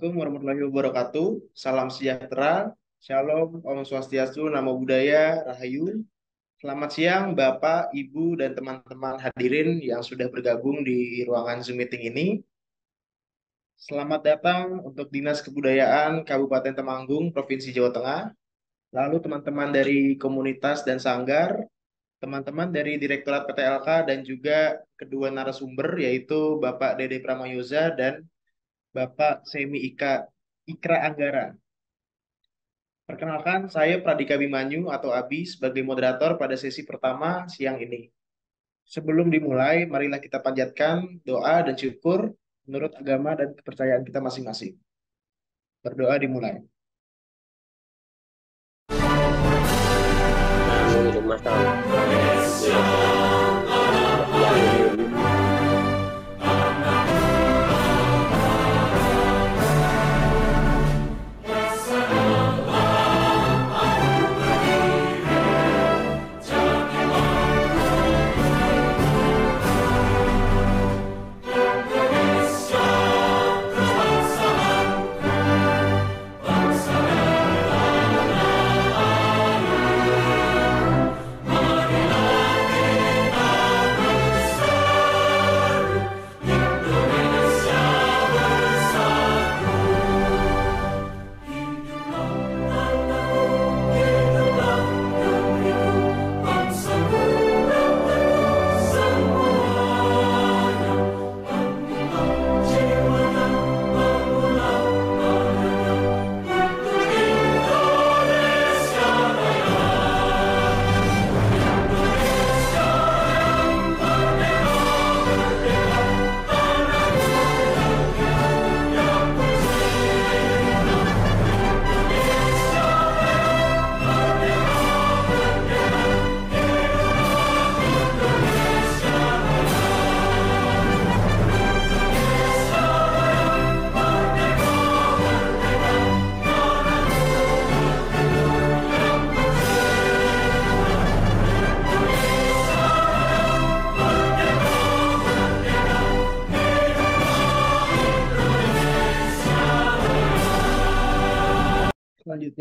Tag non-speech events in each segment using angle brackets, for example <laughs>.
Assalamualaikum warahmatullahi wabarakatuh. Salam sejahtera. Shalom, Om Swastiastu, Namo Buddhaya, Rahayu. Selamat siang Bapak, Ibu, dan teman-teman hadirin yang sudah bergabung di ruangan Zoom meeting ini. Selamat datang untuk Dinas Kebudayaan Kabupaten Temanggung, Provinsi Jawa Tengah. Lalu teman-teman dari komunitas dan sanggar, teman-teman dari Direktorat PTLK dan juga kedua narasumber yaitu Bapak Dede Pramayoza dan Bapak Semi Ika Ikra Anggara. Perkenalkan, saya Pradika Bimanyu atau Abi sebagai moderator pada sesi pertama siang ini. Sebelum dimulai, marilah kita panjatkan doa dan syukur menurut agama dan kepercayaan kita masing-masing. Berdoa dimulai. Amin.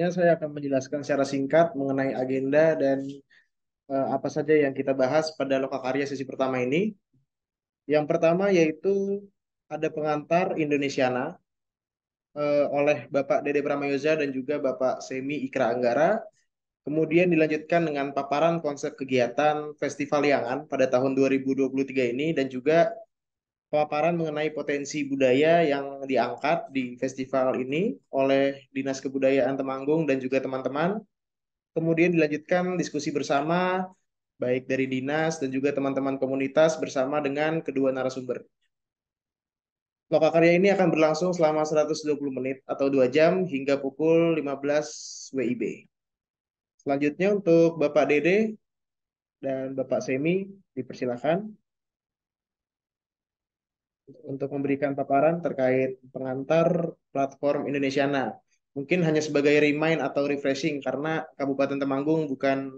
selanjutnya saya akan menjelaskan secara singkat mengenai agenda dan uh, apa saja yang kita bahas pada lokakarya sesi pertama ini. Yang pertama yaitu ada pengantar Indonesiana uh, oleh Bapak Dede Pramayoza dan juga Bapak Semi Ikra Anggara. Kemudian dilanjutkan dengan paparan konsep kegiatan Festival Yangan pada tahun 2023 ini dan juga paparan mengenai potensi budaya yang diangkat di festival ini oleh Dinas Kebudayaan Temanggung dan juga teman-teman. Kemudian dilanjutkan diskusi bersama baik dari dinas dan juga teman-teman komunitas bersama dengan kedua narasumber. Lokakarya ini akan berlangsung selama 120 menit atau 2 jam hingga pukul 15 WIB. Selanjutnya untuk Bapak Dede dan Bapak Semi dipersilakan untuk memberikan paparan terkait pengantar platform Indonesiana. Mungkin hanya sebagai remind atau refreshing karena Kabupaten Temanggung bukan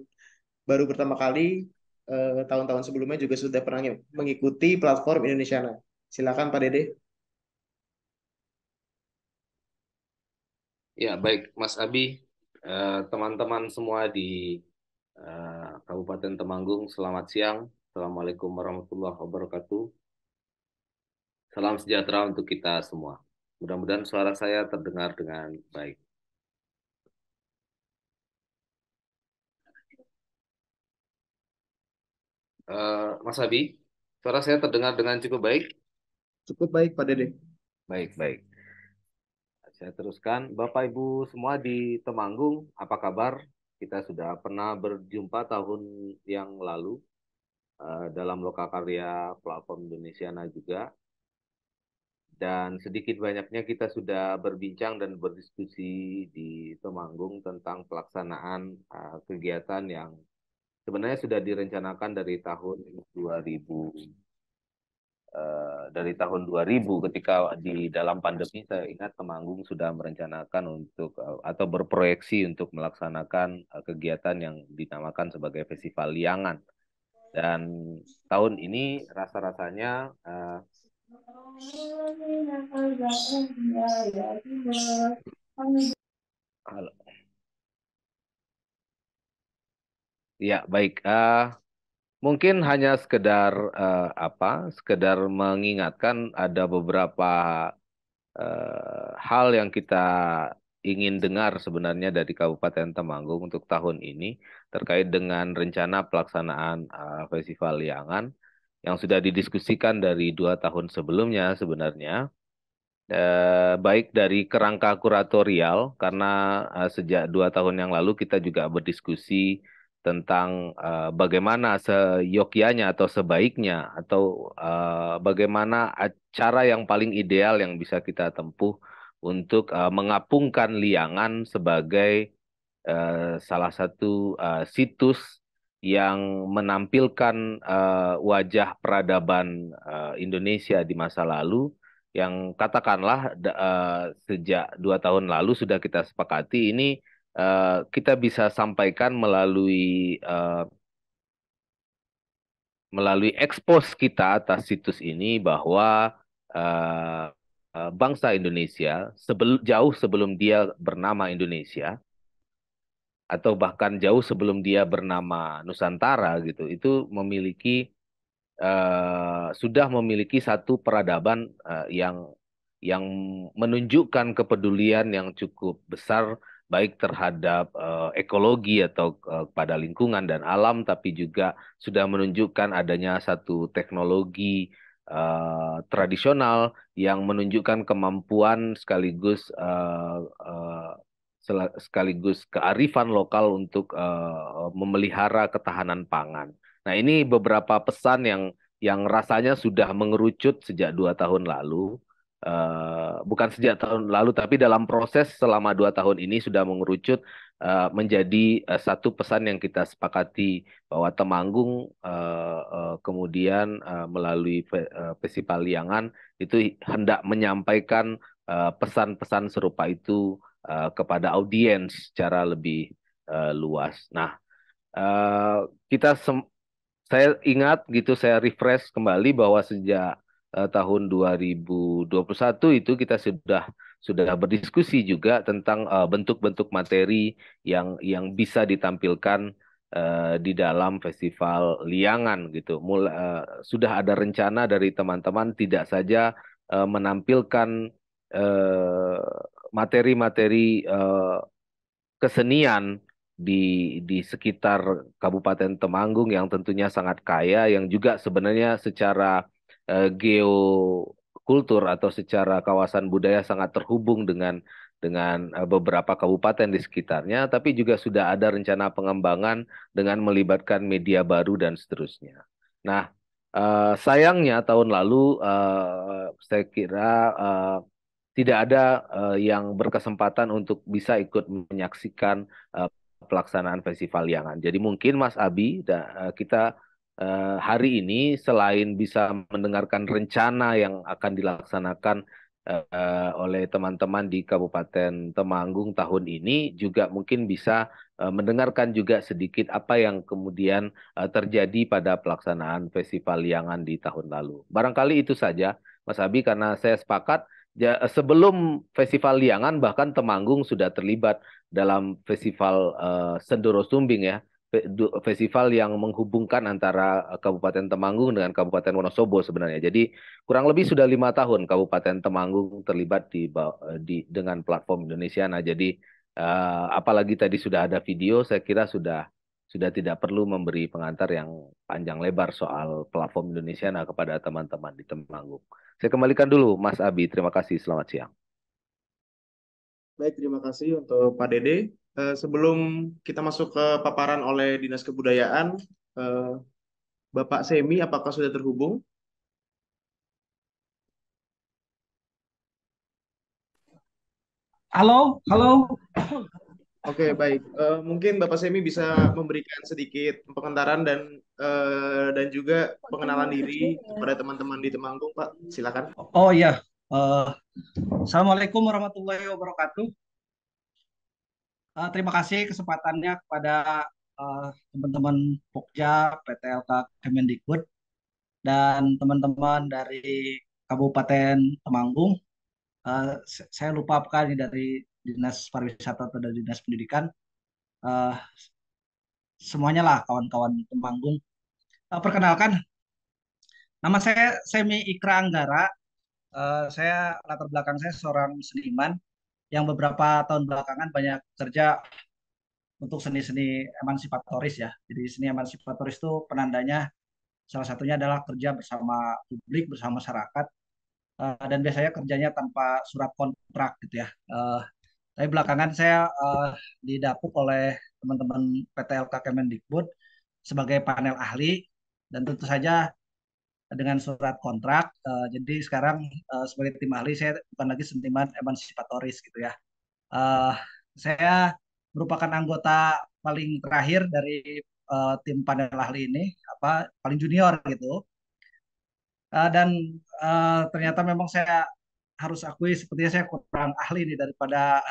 baru pertama kali tahun eh, tahun-tahun sebelumnya juga sudah pernah mengikuti platform Indonesiana. Silakan Pak Dede. Ya, baik Mas Abi, teman eh, teman-teman semua di eh, Kabupaten Temanggung, selamat siang. Assalamualaikum warahmatullahi wabarakatuh. Salam sejahtera untuk kita semua. Mudah-mudahan suara saya terdengar dengan baik. Uh, Mas Abi, suara saya terdengar dengan cukup baik? Cukup baik, Pak Dede. Baik, baik. Saya teruskan. Bapak Ibu semua di Temanggung, apa kabar? Kita sudah pernah berjumpa tahun yang lalu uh, dalam lokakarya platform Indonesia juga dan sedikit banyaknya kita sudah berbincang dan berdiskusi di Temanggung tentang pelaksanaan uh, kegiatan yang sebenarnya sudah direncanakan dari tahun 2000 Uh, eh, dari tahun 2000 ketika di dalam pandemi saya ingat Temanggung sudah merencanakan untuk uh, atau berproyeksi untuk melaksanakan uh, kegiatan yang dinamakan sebagai Festival Liangan. Dan tahun ini rasa-rasanya uh, Halo. Ya, baik. Uh, mungkin hanya sekedar uh, apa? Sekedar mengingatkan ada beberapa uh, hal yang kita ingin dengar sebenarnya dari Kabupaten Temanggung untuk tahun ini terkait dengan rencana pelaksanaan uh, Festival Liangan yang sudah didiskusikan dari dua tahun sebelumnya sebenarnya eh, baik dari kerangka kuratorial karena eh, sejak dua tahun yang lalu kita juga berdiskusi tentang eh, bagaimana seyokianya atau sebaiknya atau eh, bagaimana cara yang paling ideal yang bisa kita tempuh untuk eh, mengapungkan liangan sebagai eh, salah satu eh, situs yang menampilkan uh, wajah peradaban uh, Indonesia di masa lalu yang katakanlah uh, sejak dua tahun lalu sudah kita sepakati ini uh, kita bisa sampaikan melalui uh, melalui ekspos kita atas situs ini bahwa uh, uh, bangsa Indonesia sebel, jauh sebelum dia bernama Indonesia atau bahkan jauh sebelum dia bernama Nusantara gitu itu memiliki uh, sudah memiliki satu peradaban uh, yang yang menunjukkan kepedulian yang cukup besar baik terhadap uh, ekologi atau uh, pada lingkungan dan alam tapi juga sudah menunjukkan adanya satu teknologi uh, tradisional yang menunjukkan kemampuan sekaligus uh, uh, sekaligus kearifan lokal untuk uh, memelihara ketahanan pangan. Nah, ini beberapa pesan yang yang rasanya sudah mengerucut sejak dua tahun lalu. Uh, bukan sejak tahun lalu, tapi dalam proses selama dua tahun ini sudah mengerucut uh, menjadi uh, satu pesan yang kita sepakati bahwa Temanggung uh, uh, kemudian uh, melalui fe, uh, Festival Liangan itu hendak menyampaikan pesan-pesan uh, pesan -pesan serupa itu Eh, kepada audiens secara lebih uh, luas. Nah, uh, kita saya ingat gitu saya refresh kembali bahwa sejak uh, tahun 2021 itu kita sudah sudah berdiskusi juga tentang bentuk-bentuk uh, materi yang yang bisa ditampilkan uh, di dalam festival liangan gitu. Mul uh, sudah ada rencana dari teman-teman tidak saja uh, menampilkan materi-materi eh, kesenian di di sekitar Kabupaten Temanggung yang tentunya sangat kaya yang juga sebenarnya secara eh, geokultur atau secara kawasan budaya sangat terhubung dengan dengan eh, beberapa kabupaten di sekitarnya tapi juga sudah ada rencana pengembangan dengan melibatkan media baru dan seterusnya. Nah, sayangnya tahun lalu saya kira tidak ada uh, yang berkesempatan untuk bisa ikut menyaksikan uh, pelaksanaan festival Liangan. Jadi mungkin Mas Abi da, uh, kita uh, hari ini selain bisa mendengarkan rencana yang akan dilaksanakan uh, oleh teman-teman di Kabupaten Temanggung tahun ini juga mungkin bisa uh, mendengarkan juga sedikit apa yang kemudian uh, terjadi pada pelaksanaan Festival Liangan di tahun lalu. Barangkali itu saja, Mas Abi, karena saya sepakat Ya, sebelum Festival Liangan bahkan Temanggung sudah terlibat dalam Festival uh, eh, Sendoro Sumbing ya, festival yang menghubungkan antara eh, Kabupaten Temanggung dengan Kabupaten Wonosobo sebenarnya. Jadi kurang lebih sudah lima tahun Kabupaten Temanggung terlibat di, eh, di dengan platform Indonesia. Nah, jadi uh, apalagi tadi sudah ada video, saya kira sudah sudah tidak perlu memberi pengantar yang panjang lebar soal platform Indonesia nah kepada teman-teman di Temanggung. Saya kembalikan dulu Mas Abi. Terima kasih. Selamat siang. Baik, terima kasih untuk Pak Dede. Eh, sebelum kita masuk ke paparan oleh Dinas Kebudayaan, eh, Bapak Semi, apakah sudah terhubung? Halo, halo. Oke, okay, baik. Uh, mungkin Bapak Semi bisa memberikan sedikit pengantaran dan Eh, dan juga pengenalan diri ya. kepada teman-teman di Temanggung, Pak. Silakan. Oh iya. Uh, Assalamualaikum warahmatullahi wabarakatuh. Uh, terima kasih kesempatannya kepada uh, teman-teman Pokja, PTLK Kemendikbud, dan teman-teman dari Kabupaten Temanggung. Uh, saya lupa apakah ini dari Dinas Pariwisata atau dari Dinas Pendidikan. Uh, semuanya lah kawan-kawan Temanggung Eh, perkenalkan nama saya Semi Ikra Anggara. Uh, saya latar belakang saya seorang seniman yang beberapa tahun belakangan banyak kerja untuk seni-seni emansipatoris ya. Jadi seni emansipatoris itu penandanya salah satunya adalah kerja bersama publik, bersama masyarakat, uh, dan biasanya kerjanya tanpa surat kontrak gitu ya. Uh, tapi belakangan saya uh, didapuk oleh teman-teman PT LK Kemendikbud sebagai panel ahli dan tentu saja dengan surat kontrak. Uh, jadi sekarang uh, sebagai tim ahli saya bukan lagi sentimen emansipatoris gitu ya. Uh, saya merupakan anggota paling terakhir dari uh, tim panel ahli ini, apa paling junior gitu. Uh, dan uh, ternyata memang saya harus akui sepertinya saya kurang ahli nih daripada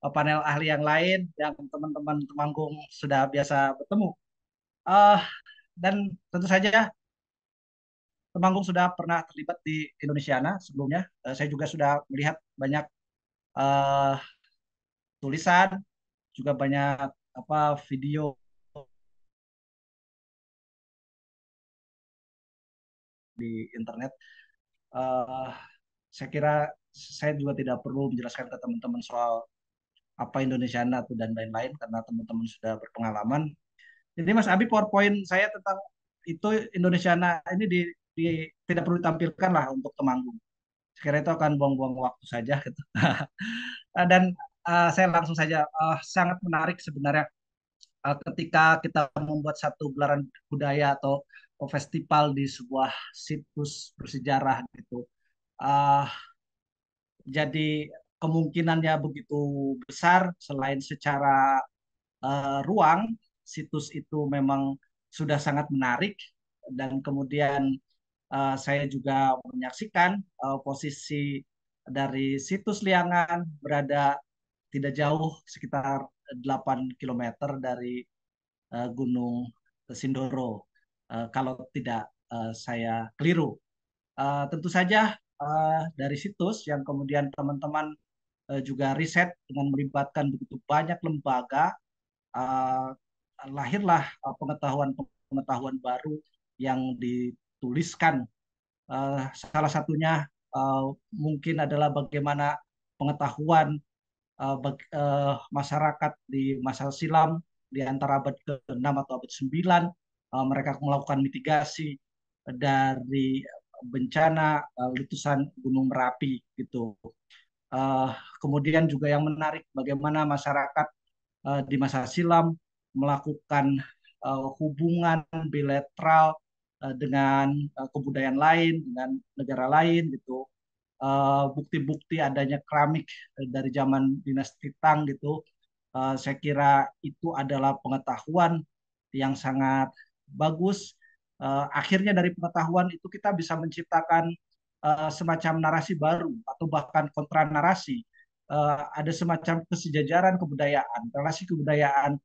uh, panel ahli yang lain yang teman-teman temanggung sudah biasa bertemu. Uh, dan tentu saja ya, Temanggung sudah pernah terlibat di Indonesiana sebelumnya. Eh, saya juga sudah melihat banyak uh, tulisan, juga banyak apa video di internet. Uh, saya kira saya juga tidak perlu menjelaskan ke teman-teman soal apa Indonesia atau dan lain-lain karena teman-teman sudah berpengalaman jadi Mas Abi PowerPoint saya tentang itu nah ini di, di tidak perlu ditampilkan lah untuk temanggung. Sekiranya itu akan buang-buang waktu saja gitu. <laughs> Ah, dan uh, saya langsung saja uh, sangat menarik sebenarnya uh, ketika kita membuat satu gelaran budaya atau festival di sebuah situs bersejarah gitu. Uh, jadi kemungkinannya begitu besar selain secara uh, ruang situs itu memang sudah sangat menarik dan kemudian uh, saya juga menyaksikan uh, posisi dari situs Liangan berada tidak jauh sekitar 8 km dari uh, Gunung Sindoro uh, kalau tidak uh, saya keliru. Uh, tentu saja uh, dari situs yang kemudian teman-teman uh, juga riset dengan melibatkan begitu banyak lembaga uh, lahirlah pengetahuan-pengetahuan baru yang dituliskan. Uh, salah satunya uh, mungkin adalah bagaimana pengetahuan uh, bag, uh, masyarakat di masa silam di antara abad ke-6 atau abad 9 uh, mereka melakukan mitigasi dari bencana uh, letusan Gunung Merapi gitu. Uh, kemudian juga yang menarik bagaimana masyarakat uh, di masa silam melakukan uh, hubungan bilateral uh, dengan uh, kebudayaan lain, dengan negara lain gitu. Bukti-bukti uh, adanya keramik dari zaman dinasti Tang gitu, uh, saya kira itu adalah pengetahuan yang sangat bagus. Uh, akhirnya dari pengetahuan itu kita bisa menciptakan uh, semacam narasi baru atau bahkan kontra narasi. Uh, ada semacam kesejajaran kebudayaan, relasi kebudayaan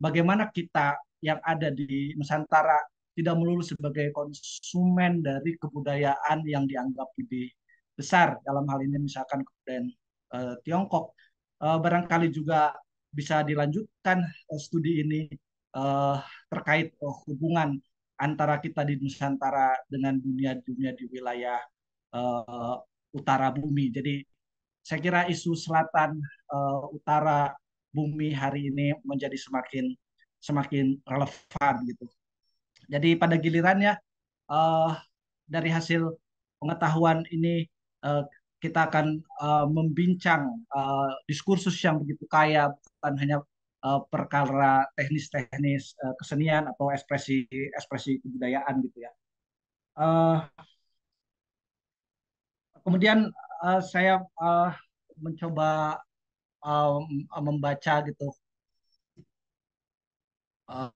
bagaimana kita yang ada di Nusantara tidak melulu sebagai konsumen dari kebudayaan yang dianggap lebih besar dalam hal ini misalkan kebudayaan uh, Tiongkok uh, barangkali juga bisa dilanjutkan uh, studi ini uh, terkait uh, hubungan antara kita di Nusantara dengan dunia-dunia di wilayah uh, utara bumi jadi saya kira isu selatan uh, utara bumi hari ini menjadi semakin semakin relevan gitu. Jadi pada gilirannya uh, dari hasil pengetahuan ini uh, kita akan uh, membincang uh, diskursus yang begitu kaya bukan hanya uh, perkara teknis-teknis uh, kesenian atau ekspresi ekspresi kebudayaan gitu ya. Uh, kemudian uh, saya uh, mencoba uh, membaca gitu uh,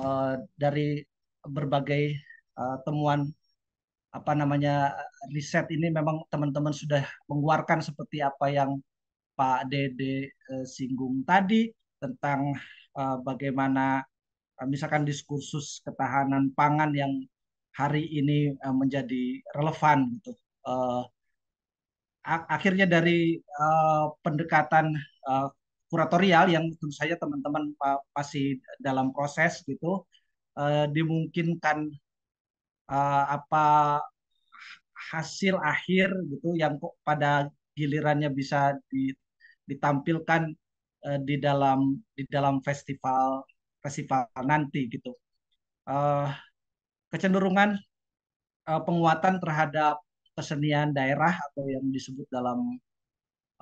uh, dari berbagai uh, temuan apa namanya riset ini memang teman-teman sudah mengeluarkan seperti apa yang Pak Dede uh, singgung tadi tentang uh, bagaimana uh, misalkan diskursus ketahanan pangan yang hari ini uh, menjadi relevan gitu. Uh, akhirnya dari uh, pendekatan uh, kuratorial yang tentu saja teman-teman pasti dalam proses gitu uh, dimungkinkan uh, apa hasil akhir gitu yang pada gilirannya bisa ditampilkan uh, di dalam di dalam festival festival nanti gitu uh, kecenderungan uh, penguatan terhadap kesenian daerah atau yang disebut dalam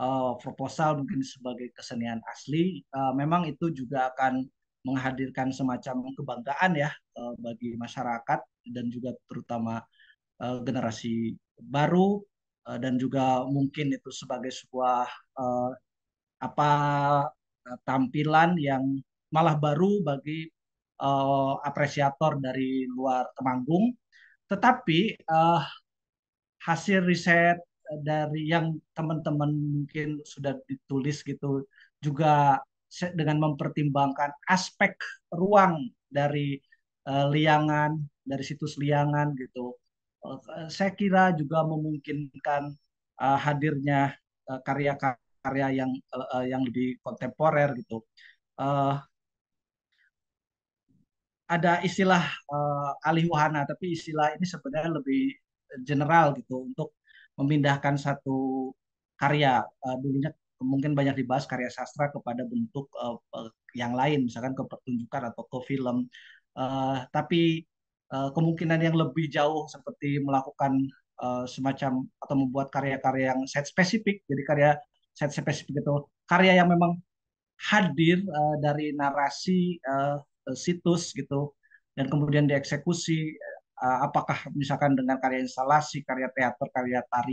uh, proposal mungkin sebagai kesenian asli uh, memang itu juga akan menghadirkan semacam kebanggaan ya uh, bagi masyarakat dan juga terutama uh, generasi baru uh, dan juga mungkin itu sebagai sebuah uh, apa tampilan yang malah baru bagi uh, apresiator dari luar Temanggung tetapi uh, hasil riset eh, dari yang teman-teman mungkin sudah ditulis gitu juga dengan mempertimbangkan aspek ruang dari uh, liangan dari situs liangan gitu uh, saya kira juga memungkinkan uh, hadirnya karya-karya uh, yang uh, yang lebih kontemporer gitu uh, ada istilah uh, alih wahana tapi istilah ini sebenarnya lebih general gitu untuk memindahkan satu karya uh, dulunya mungkin banyak dibahas karya sastra kepada bentuk uh, yang lain misalkan ke pertunjukan atau ke film uh, tapi uh, kemungkinan yang lebih jauh seperti melakukan uh, semacam atau membuat karya-karya yang set spesifik jadi karya set spesifik itu karya yang memang hadir uh, dari narasi uh, situs gitu dan kemudian dieksekusi uh, apakah misalkan dengan karya instalasi, karya teater, karya tari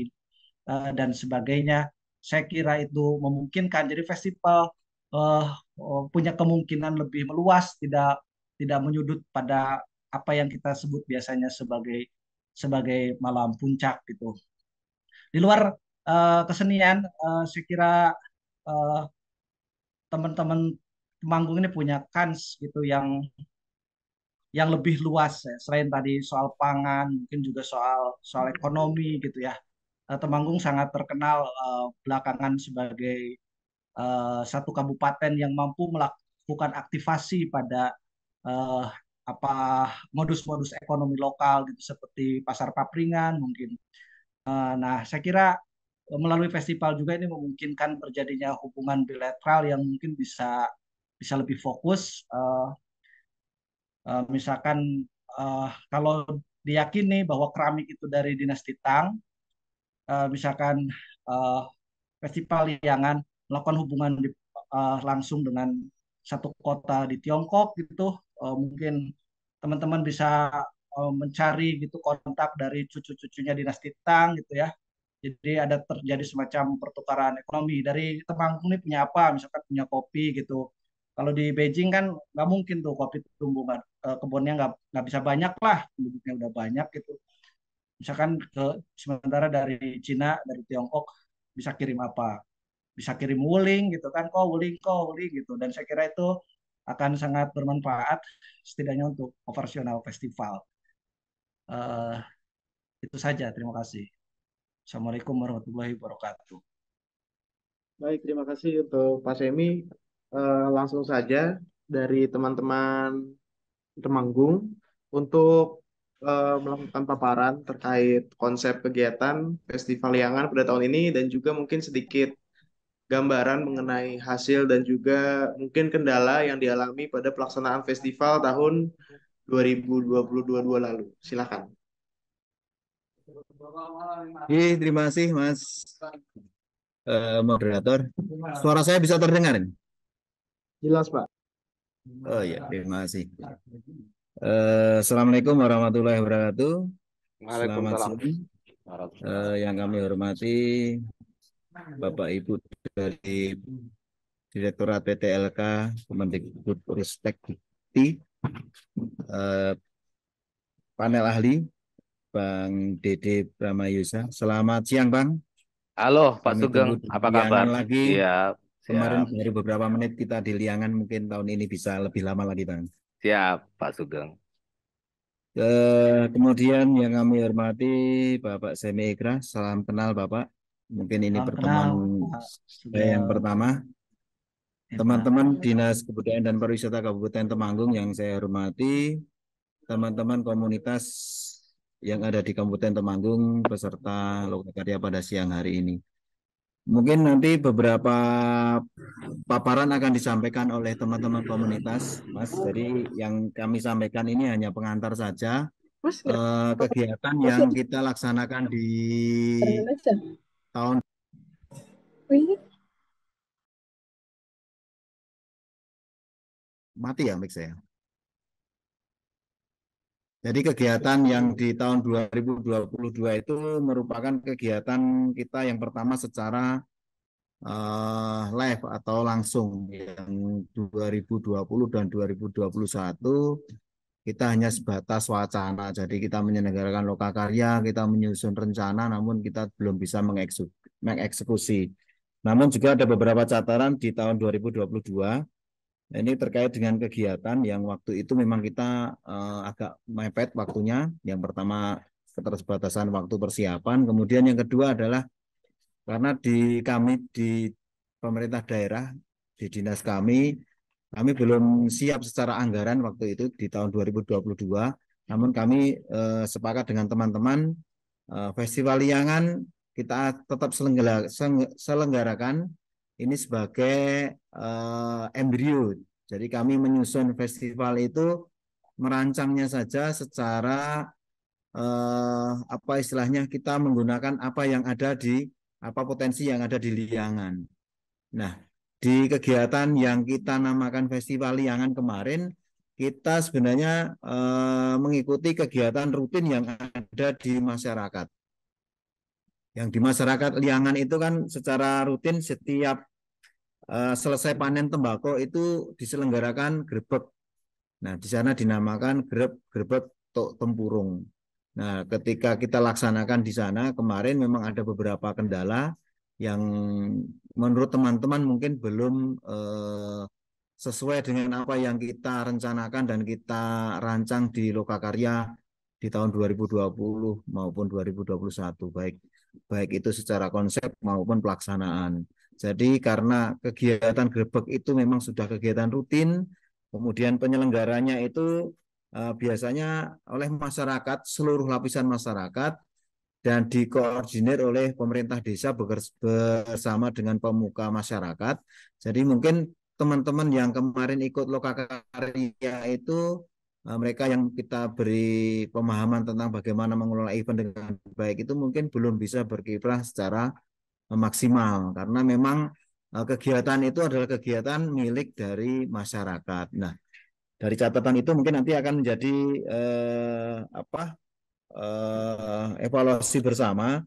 uh, dan sebagainya. Saya kira itu memungkinkan. Jadi festival uh, punya kemungkinan lebih meluas, tidak tidak menyudut pada apa yang kita sebut biasanya sebagai sebagai malam puncak gitu. Di luar uh, kesenian, uh, saya kira teman teman-teman manggung ini punya kans gitu yang yang lebih luas ya. selain tadi soal pangan mungkin juga soal soal ekonomi gitu ya eh, Temanggung sangat terkenal uh, belakangan sebagai uh, satu kabupaten yang mampu melakukan aktivasi pada uh, apa modus-modus ekonomi lokal gitu seperti pasar papringan mungkin uh, nah saya kira melalui festival juga ini memungkinkan terjadinya hubungan bilateral yang mungkin bisa bisa lebih fokus uh, uh, misalkan uh, kalau diyakini bahwa keramik itu dari dinasti Tang, uh, misalkan uh, festival Liangan melakukan hubungan di, uh, langsung dengan satu kota di Tiongkok gitu, uh, mungkin teman-teman bisa uh, mencari gitu kontak dari cucu-cucunya dinasti Tang gitu ya. Jadi ada terjadi semacam pertukaran ekonomi dari Temanggung ini punya apa, misalkan punya kopi gitu. Kalau di Beijing kan nggak mungkin tuh kopi tumbuh gak, eh, kebunnya nggak nggak bisa banyak lah, penduduknya udah banyak gitu. Misalkan ke sementara dari Cina, dari Tiongkok bisa kirim apa? Bisa kirim wuling gitu kan, kok wuling, kok wuling gitu. Dan saya kira itu akan sangat bermanfaat setidaknya untuk operasional festival. Uh, itu saja, terima kasih. Assalamualaikum warahmatullahi wabarakatuh. Baik, terima kasih untuk Pak Semi eh, langsung saja dari teman-teman Temanggung untuk eh, melakukan paparan terkait konsep kegiatan Festival Liangan pada tahun ini dan juga mungkin sedikit gambaran mengenai hasil dan juga mungkin kendala yang dialami pada pelaksanaan festival tahun 2022 lalu. Silakan. Oke, terima kasih Mas uh, moderator. Suara saya bisa terdengar? Ini? Jelas, Pak. Oh ya, terima kasih. Uh, Assalamualaikum warahmatullahi wabarakatuh. Selamat siang Uh, eh, yang kami hormati Bapak Ibu dari Direktorat PT LK Ristek Dikti, uh, eh, panel ahli Bang Dede Pramayusa. Selamat siang, Bang. Halo, Pak Sugeng. Apa kabar? Lagi. Ya, Kemarin Siap. dari beberapa menit kita di Liangan mungkin tahun ini bisa lebih lama lagi Bang. Siap Pak Sugeng. Eh, kemudian yang kami hormati Bapak Semi Ikra, salam kenal Bapak. Mungkin ini salam pertemuan kenal, saya yang pertama. Iya, teman-teman Dinas Kebudayaan dan Pariwisata Kabupaten Temanggung yang saya hormati, teman-teman komunitas yang ada di Kabupaten Temanggung beserta lokakarya pada siang hari ini. Mungkin nanti beberapa paparan akan disampaikan oleh teman-teman komunitas, Mas. Jadi yang kami sampaikan ini hanya pengantar saja. Uh, kegiatan yang ya. kita laksanakan di ya. tahun oh, mati ya mix saya. Jadi kegiatan yang di tahun 2022 itu merupakan kegiatan kita yang pertama secara uh, live atau langsung yang 2020 dan 2021 kita hanya sebatas wacana. Jadi kita menyelenggarakan karya, kita menyusun rencana namun kita belum bisa mengeksekusi. Namun juga ada beberapa catatan di tahun 2022 Nah, ini terkait dengan kegiatan yang waktu itu memang kita uh, agak mepet waktunya. Yang pertama keterbatasan waktu persiapan, kemudian yang kedua adalah karena di kami di pemerintah daerah di dinas kami kami belum siap secara anggaran waktu itu di tahun 2022. Namun kami uh, sepakat dengan teman-teman uh, festival liangan kita tetap selenggarakan ini sebagai uh, embrio. Jadi kami menyusun festival itu merancangnya saja secara uh, apa istilahnya kita menggunakan apa yang ada di apa potensi yang ada di Liangan. Nah, di kegiatan yang kita namakan Festival Liangan kemarin, kita sebenarnya e, mengikuti kegiatan rutin yang ada di masyarakat. Yang di masyarakat Liangan itu kan secara rutin setiap Eh, selesai panen tembakau itu diselenggarakan grebek. Nah, di sana dinamakan greb grebek tok tempurung. Nah, ketika kita laksanakan di sana kemarin memang ada beberapa kendala yang menurut teman-teman mungkin belum eh, sesuai dengan apa yang kita rencanakan dan kita rancang di Lokakarya di tahun 2020 maupun 2021 baik baik itu secara konsep maupun pelaksanaan. Jadi karena kegiatan grebek itu memang sudah kegiatan rutin, kemudian penyelenggaranya itu eh, biasanya oleh masyarakat, seluruh lapisan masyarakat, dan dikoordinir oleh pemerintah desa bersama dengan pemuka masyarakat. Jadi mungkin teman-teman yang kemarin ikut lokakarya itu eh, mereka yang kita beri pemahaman tentang bagaimana mengelola event dengan baik itu mungkin belum bisa berkiprah secara maksimal karena memang eh, kegiatan itu adalah kegiatan milik dari masyarakat. Nah, dari catatan itu mungkin nanti akan menjadi eh, apa eh, evaluasi bersama.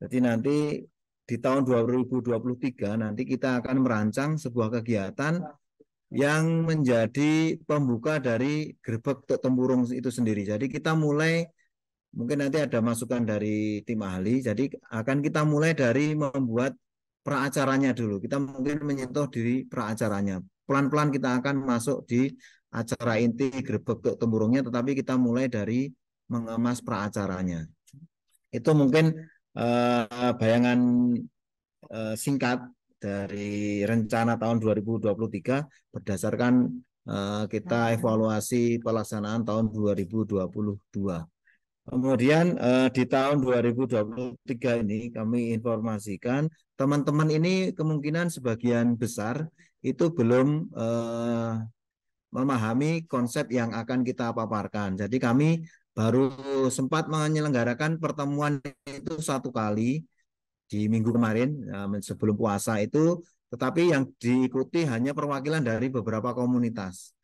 Jadi nanti di tahun 2023 nanti kita akan merancang sebuah kegiatan yang menjadi pembuka dari gerbek tempurung itu sendiri. Jadi kita mulai Mungkin nanti ada masukan dari tim ahli. Jadi akan kita mulai dari membuat praacaranya dulu. Kita mungkin menyentuh diri praacaranya. Pelan-pelan kita akan masuk di acara inti grebek temurungnya, tetapi kita mulai dari mengemas praacaranya. Itu mungkin uh, bayangan uh, singkat dari rencana tahun 2023 berdasarkan uh, kita evaluasi pelaksanaan tahun 2022. Kemudian eh, di tahun 2023 ini kami informasikan teman-teman ini kemungkinan sebagian besar itu belum eh, memahami konsep yang akan kita paparkan. Jadi kami baru sempat menyelenggarakan pertemuan itu satu kali di minggu kemarin eh, sebelum puasa itu tetapi yang diikuti hanya perwakilan dari beberapa komunitas.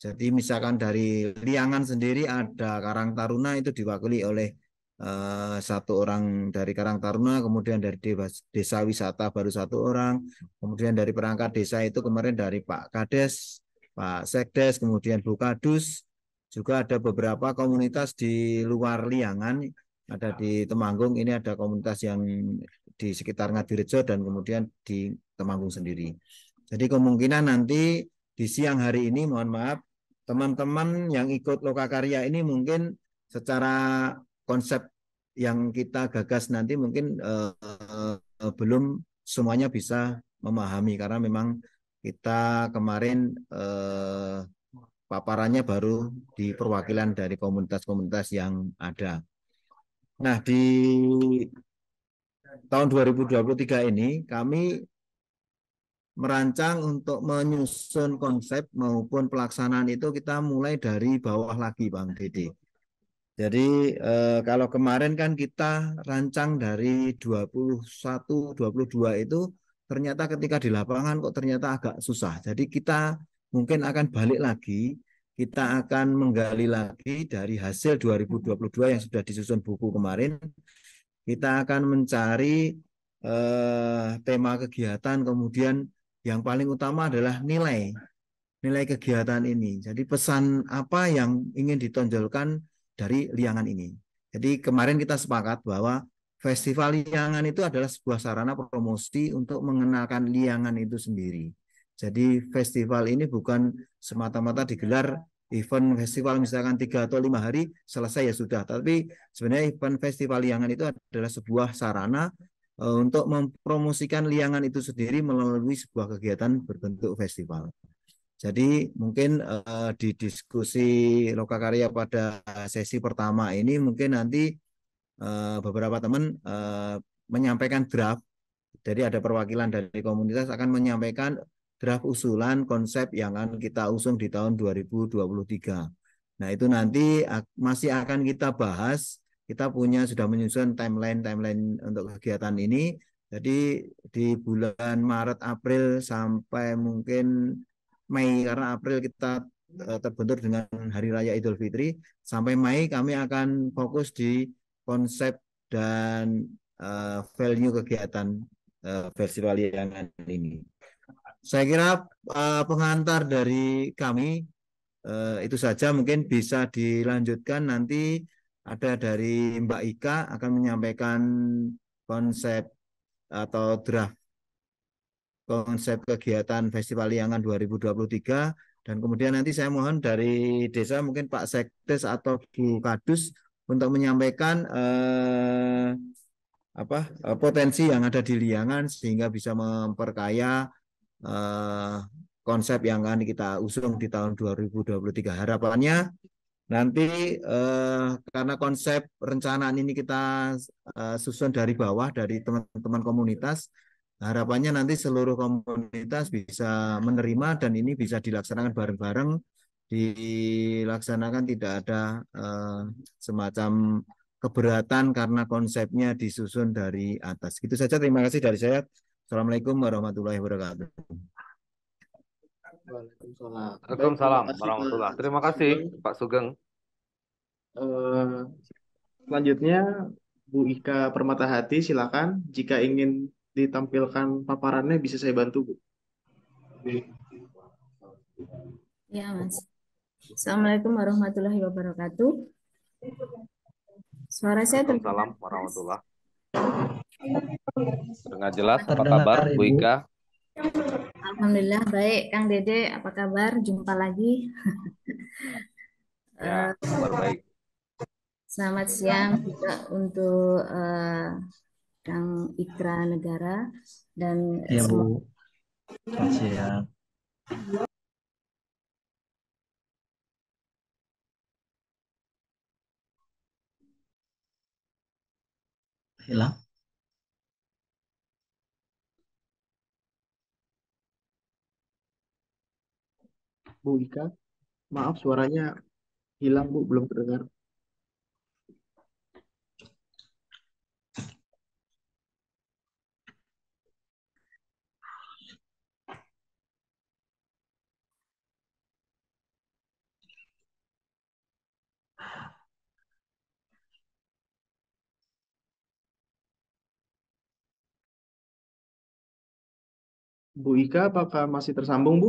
Jadi misalkan dari Liangan sendiri ada Karang Taruna itu diwakili oleh uh, satu orang dari Karang Taruna, kemudian dari desa wisata baru satu orang, kemudian dari perangkat desa itu kemarin dari Pak Kades, Pak Sekdes, kemudian Bu Kadus, juga ada beberapa komunitas di luar Liangan, ada di Temanggung, ini ada komunitas yang di sekitar Ngadirejo dan kemudian di Temanggung sendiri. Jadi kemungkinan nanti di siang hari ini mohon maaf teman-teman yang ikut loka karya ini mungkin secara konsep yang kita gagas nanti mungkin uh, uh, belum semuanya bisa memahami karena memang kita kemarin uh, paparannya baru di perwakilan dari komunitas-komunitas yang ada. Nah, di tahun 2023 ini kami merancang untuk menyusun konsep maupun pelaksanaan itu kita mulai dari bawah lagi Bang Dede. Jadi eh, kalau kemarin kan kita rancang dari 21 22 itu ternyata ketika di lapangan kok ternyata agak susah. Jadi kita mungkin akan balik lagi, kita akan menggali lagi dari hasil 2022 yang sudah disusun buku kemarin. Kita akan mencari eh, tema kegiatan kemudian yang paling utama adalah nilai nilai kegiatan ini. Jadi pesan apa yang ingin ditonjolkan dari liangan ini. Jadi kemarin kita sepakat bahwa festival liangan itu adalah sebuah sarana promosi untuk mengenalkan liangan itu sendiri. Jadi festival ini bukan semata-mata digelar event festival misalkan tiga atau lima hari selesai ya sudah. Tapi sebenarnya event festival liangan itu adalah sebuah sarana Eh, untuk mempromosikan liangan itu sendiri melalui sebuah kegiatan berbentuk festival. Jadi mungkin uh, di diskusi lokakarya pada sesi pertama ini mungkin nanti uh, beberapa teman uh, menyampaikan draft. Jadi ada perwakilan dari komunitas akan menyampaikan draft usulan konsep yang akan kita usung di tahun 2023. Nah, itu nanti masih akan kita bahas kita punya sudah menyusun timeline timeline untuk kegiatan ini. Jadi di bulan Maret April sampai mungkin Mei karena April kita eh, terbentur dengan Hari Raya Idul Fitri sampai Mei kami akan fokus di konsep dan uh, value kegiatan uh, eh, festival liangan ini. Saya kira uh, pengantar dari kami uh, itu saja mungkin bisa dilanjutkan nanti ada dari Mbak Ika akan menyampaikan konsep atau draft konsep kegiatan Festival Liangan 2023 dan kemudian nanti saya mohon dari desa mungkin Pak Sektes atau Bu Kadus untuk menyampaikan eh, apa eh, potensi yang ada di Liangan sehingga bisa memperkaya eh, konsep yang akan kita usung di tahun 2023. Harapannya Nanti eh, karena konsep rencanaan ini kita eh, susun dari bawah dari teman-teman komunitas, harapannya nanti seluruh komunitas bisa menerima dan ini bisa dilaksanakan bareng-bareng, dilaksanakan tidak ada eh, semacam keberatan karena konsepnya disusun dari atas. Itu saja terima kasih dari saya. Assalamualaikum warahmatullahi wabarakatuh. Waalaikumsalam. Ah, Waalaikumsalam warahmatullah. Terima kasih Pak Sugeng. Uh, selanjutnya Bu Ika Permata Hati, silakan. Jika ingin ditampilkan paparannya bisa saya bantu Bu. Ya Mas. Assalamualaikum warahmatullahi wabarakatuh. Suara saya terdengar. Assalamualaikum warahmatullahi Dengan jelas, apa kabar Bu Ika? Alhamdulillah baik, Kang Dede, apa kabar? Jumpa lagi. <laughs> ya, kabar baik. Selamat siang juga untuk uh, Kang Ikra Negara dan ya, Bu. Selamat siang. Hilang. Bu Ika. Maaf suaranya hilang Bu, belum terdengar. Bu Ika, apakah masih tersambung, Bu?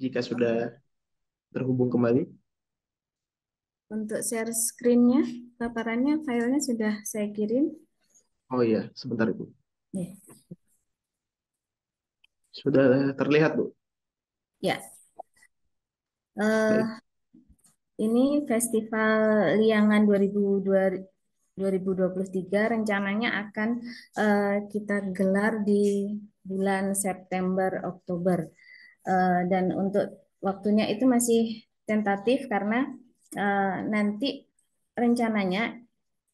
jika sudah terhubung kembali. Untuk share screen-nya, paparannya, filenya sudah saya kirim. Oh iya, sebentar bu. Ya. Sudah terlihat Bu? Ya. Uh, ini Festival Liangan puluh 2023 rencananya akan uh, kita gelar di bulan September Oktober. Eh, dan untuk waktunya itu masih tentatif karena eh, nanti rencananya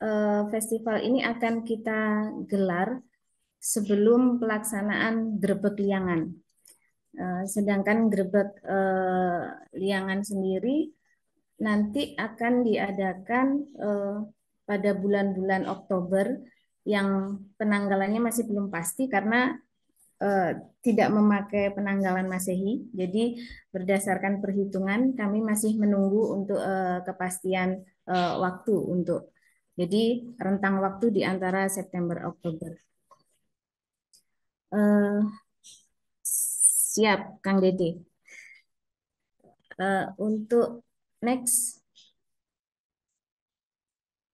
eh, festival ini akan kita gelar sebelum pelaksanaan grebek liangan. sedangkan grebek liangan sendiri nanti akan diadakan pada bulan-bulan Oktober yang penanggalannya masih belum pasti karena eh, tidak memakai penanggalan Masehi. Jadi berdasarkan perhitungan kami masih menunggu untuk eh, kepastian eh, waktu untuk jadi rentang waktu di antara September Oktober. Uh, siap, Kang Dede. Uh, untuk next.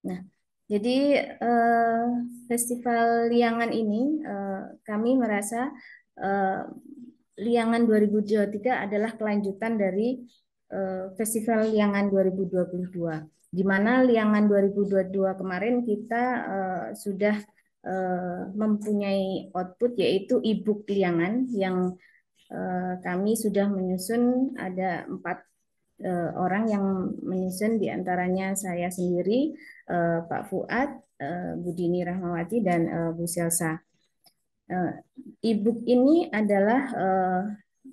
Nah, jadi uh, festival Liangan ini uh, kami merasa uh, Liangan 2023 adalah kelanjutan dari uh, festival Liangan 2022 di mana Liangan 2022 kemarin kita uh, sudah uh, mempunyai output yaitu e-book Liangan yang uh, kami sudah menyusun ada empat uh, orang yang menyusun diantaranya saya sendiri, uh, Pak Fuad, eh, Budini Rahmawati, dan uh, Bu Selsa. E-book ini adalah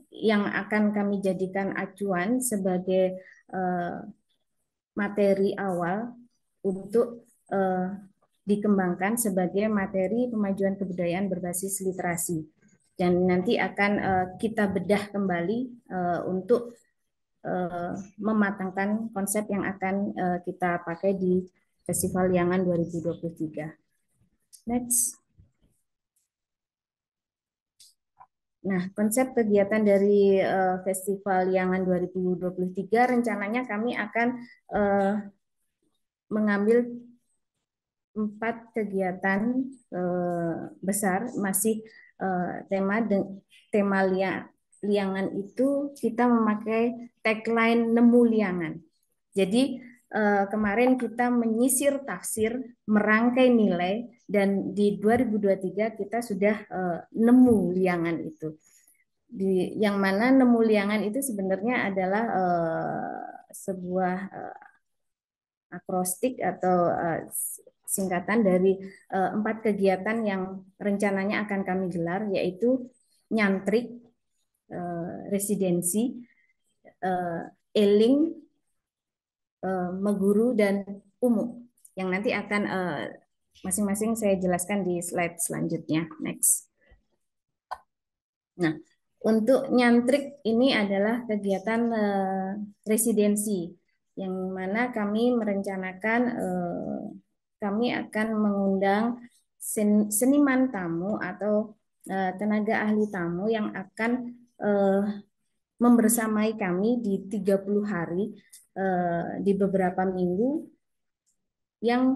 yang akan kami jadikan acuan sebagai materi awal untuk dikembangkan sebagai materi pemajuan kebudayaan berbasis literasi dan nanti akan kita bedah kembali untuk Eh, mematangkan konsep yang akan eh, kita pakai di Festival Liangan 2023. Next. Nah, konsep kegiatan dari uh, Festival Liangan 2023 rencananya kami akan mengambil empat kegiatan besar masih tema tema Liang liangan itu kita memakai tagline nemu liangan. Jadi eh, kemarin kita menyisir tafsir, merangkai nilai dan di 2023 kita sudah eh, nemu liangan itu. Di yang mana nemu liangan itu sebenarnya adalah eh, sebuah akrostik atau singkatan dari empat kegiatan yang rencananya akan kami gelar yaitu nyantrik, Eh, residensi Eling, eh, eh, Meguru dan Umu yang nanti akan masing-masing saya jelaskan di slide selanjutnya. Next. Nah, untuk nyantrik ini adalah kegiatan uh, residensi yang mana kami merencanakan uh, kami akan mengundang seniman tamu atau tenaga ahli tamu yang akan uh, membersamai kami di 30 hari uh, di beberapa minggu yang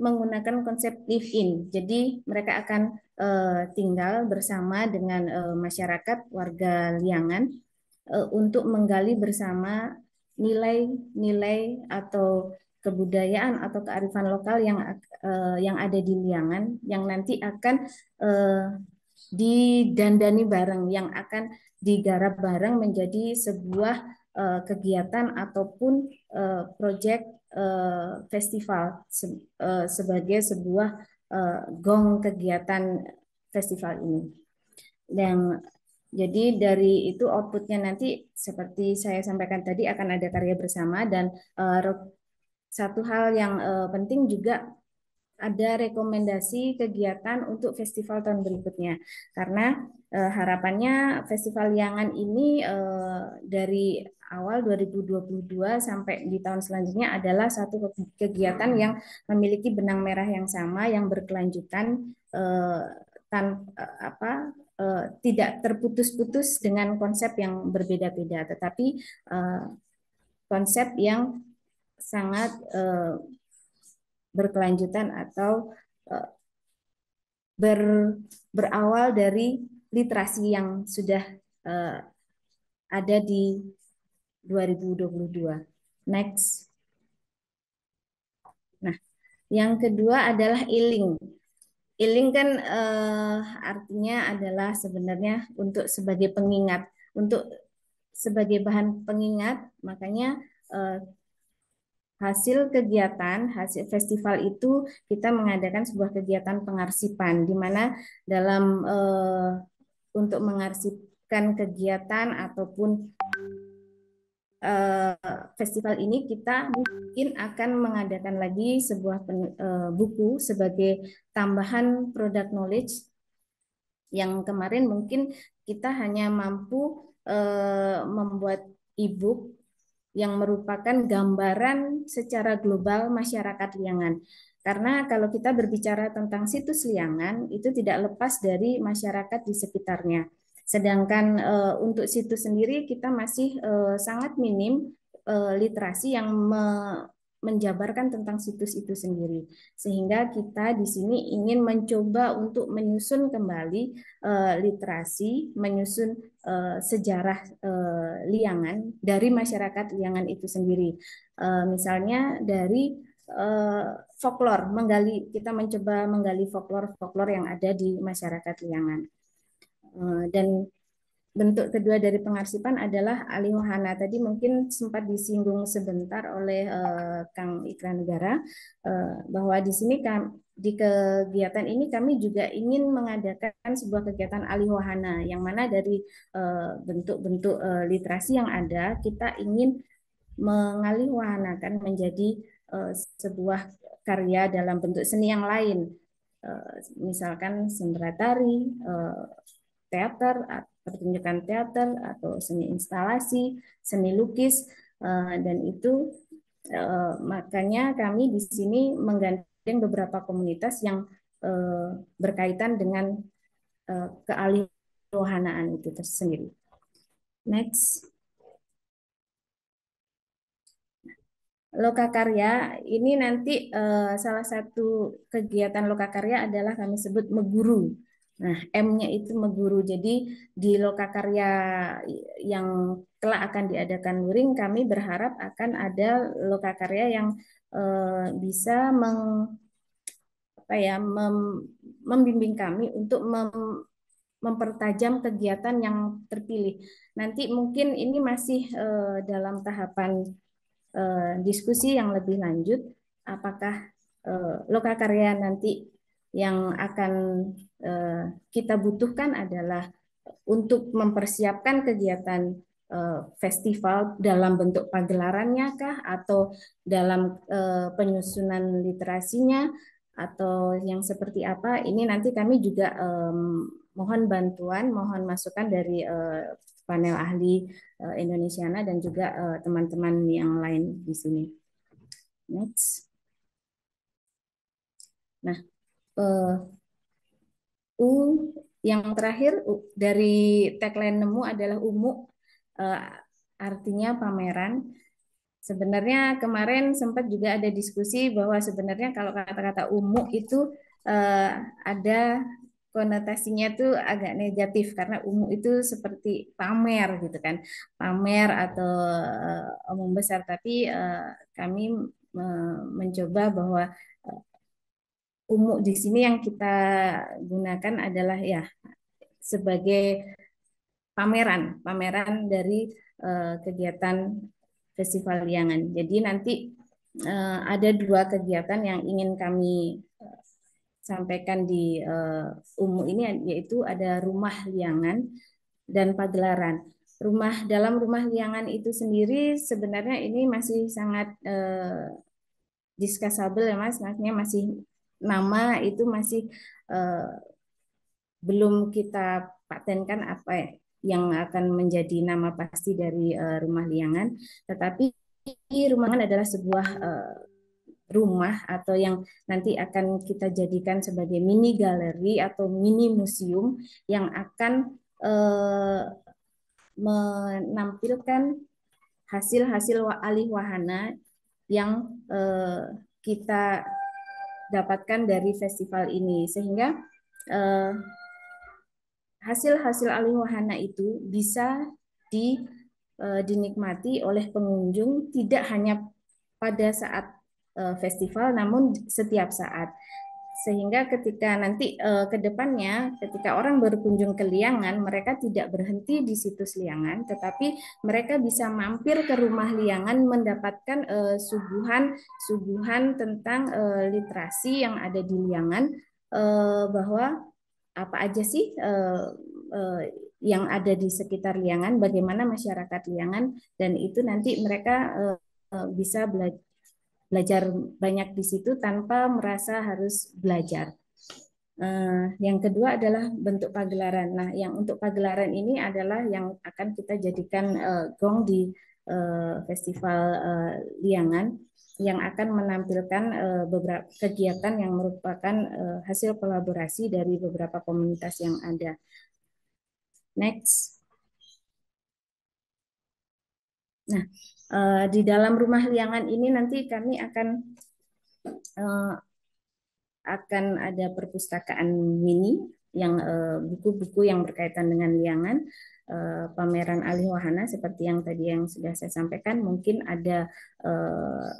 menggunakan konsep live-in. Jadi mereka akan uh, tinggal bersama dengan uh, masyarakat warga Liangan uh, untuk menggali bersama nilai-nilai atau kebudayaan atau kearifan lokal yang uh, yang ada di Liangan yang nanti akan uh, didandani bareng yang akan digarap bareng menjadi sebuah uh, kegiatan ataupun uh, eh, proyek uh, eh, festival se uh, sebagai sebuah uh, gong kegiatan festival ini. Dan jadi dari itu outputnya nanti seperti saya sampaikan tadi akan ada karya bersama dan uh, satu hal yang uh, penting juga ada rekomendasi kegiatan untuk festival tahun berikutnya. Karena e, harapannya festival Liangan ini e, dari awal 2022 sampai di tahun selanjutnya adalah satu kegiatan yang memiliki benang merah yang sama yang berkelanjutan e, tan apa e, tidak terputus-putus dengan konsep yang berbeda-beda tetapi e, konsep yang sangat e, berkelanjutan atau eh, ber, berawal dari literasi yang sudah eh, ada di 2022. Next. Nah, yang kedua adalah iling. Iling kan eh, artinya adalah sebenarnya untuk sebagai pengingat, untuk sebagai bahan pengingat, makanya hasil kegiatan hasil festival itu kita mengadakan sebuah kegiatan pengarsipan di mana dalam eh, untuk mengarsipkan kegiatan ataupun eh, festival ini kita mungkin akan mengadakan lagi sebuah pen, eh, buku sebagai tambahan produk knowledge yang kemarin mungkin kita hanya mampu membuat e-book yang merupakan gambaran secara global masyarakat Liangan. Karena kalau kita berbicara tentang situs Liangan, itu tidak lepas dari masyarakat di sekitarnya. Sedangkan e, untuk situs sendiri kita masih e, sangat minim e, literasi yang me, menjabarkan tentang situs itu sendiri. Sehingga kita di sini ingin mencoba untuk menyusun kembali uh, literasi, menyusun uh, sejarah uh, Liangan dari masyarakat Liangan itu sendiri. Uh, misalnya dari uh, folklore, menggali kita mencoba menggali folklore-folklore yang ada di masyarakat Liangan. Uh, dan bentuk kedua dari pengarsipan adalah alihwahana. Tadi mungkin sempat disinggung sebentar oleh uh, Kang Ikra Negara uh, bahwa di sini kan di kegiatan ini kami juga ingin mengadakan sebuah kegiatan alihwahana yang mana dari eh, bentuk-bentuk uh, uh, literasi yang ada kita ingin mengalihwahanakan menjadi uh, sebuah karya dalam bentuk seni yang lain. Uh, misalkan sendera tari, uh, teater pertunjukan teater atau seni instalasi, seni lukis, eh, dan itu eh, makanya kami di sini menggandeng beberapa komunitas yang eh, berkaitan dengan kealihrohanaan itu tersendiri. Next. Lokakarya ini nanti salah satu kegiatan lokakarya adalah kami sebut meguru. Nah, M-nya itu meguru. Jadi di lokakarya yang telah akan diadakan luring, kami berharap akan ada lokakarya yang eh, bisa meng, apa ya, mem, membimbing kami untuk mem, mempertajam kegiatan yang terpilih. Nanti mungkin ini masih eh, dalam tahapan eh, diskusi yang lebih lanjut, apakah eh, lokakarya nanti yang akan eh, kita butuhkan adalah untuk mempersiapkan kegiatan eh, festival dalam bentuk pagelarannya kah atau dalam eh, penyusunan literasinya atau yang seperti apa ini nanti kami juga mohon bantuan mohon masukan dari panel ahli Indonesia dan juga teman-teman yang lain di sini next nah uh, U yang terakhir U, dari tagline Nemu adalah umuk, uh, eh, artinya pameran. Sebenarnya kemarin sempat juga ada diskusi bahwa sebenarnya kalau kata-kata umuk itu uh, ada konotasinya tuh agak negatif karena umum itu seperti pamer gitu kan pamer atau uh, membesar tapi uh, kami uh, mencoba bahwa uh, umum di sini yang kita gunakan adalah ya sebagai pameran, pameran dari uh, kegiatan festival liangan. Jadi nanti uh, ada dua kegiatan yang ingin kami eh, sampaikan di uh, umum ini yaitu ada rumah liangan dan pagelaran. Rumah dalam rumah liangan itu sendiri sebenarnya ini masih sangat uh, discussable ya Mas, maksudnya masih nama itu masih eh, belum kita patenkan apa yang akan menjadi nama pasti dari eh, rumah liangan, tetapi rumah liangan adalah sebuah eh, rumah atau yang nanti akan kita jadikan sebagai mini galeri atau mini museum yang akan eh, menampilkan hasil-hasil alih wahana yang eh, kita dapatkan dari festival ini sehingga eh, hasil-hasil eh, alih wahana itu bisa di eh, dinikmati oleh pengunjung tidak hanya pada saat eh, festival namun setiap saat sehingga ketika nanti uh, ke depannya ketika orang berkunjung ke Liangan mereka tidak berhenti di situs Liangan tetapi mereka bisa mampir ke rumah Liangan mendapatkan eh, suguhan suguhan tentang uh, literasi yang ada di Liangan uh, bahwa apa aja sih uh, uh, yang ada di sekitar Liangan bagaimana masyarakat Liangan dan itu nanti mereka uh, bisa belajar belajar banyak di situ tanpa merasa harus belajar. Eh, yang kedua adalah bentuk pagelaran. Nah, yang untuk pagelaran ini adalah yang akan kita jadikan eh, gong di eh, festival Liangan yang akan menampilkan beberapa kegiatan yang merupakan hasil kolaborasi dari beberapa komunitas yang ada. Next. Nah, Eh, di dalam rumah liangan ini nanti kami akan uh, akan ada perpustakaan mini yang eh, buku-buku uh, yang berkaitan dengan liangan uh, pameran alih wahana seperti yang tadi yang sudah saya sampaikan mungkin ada uh,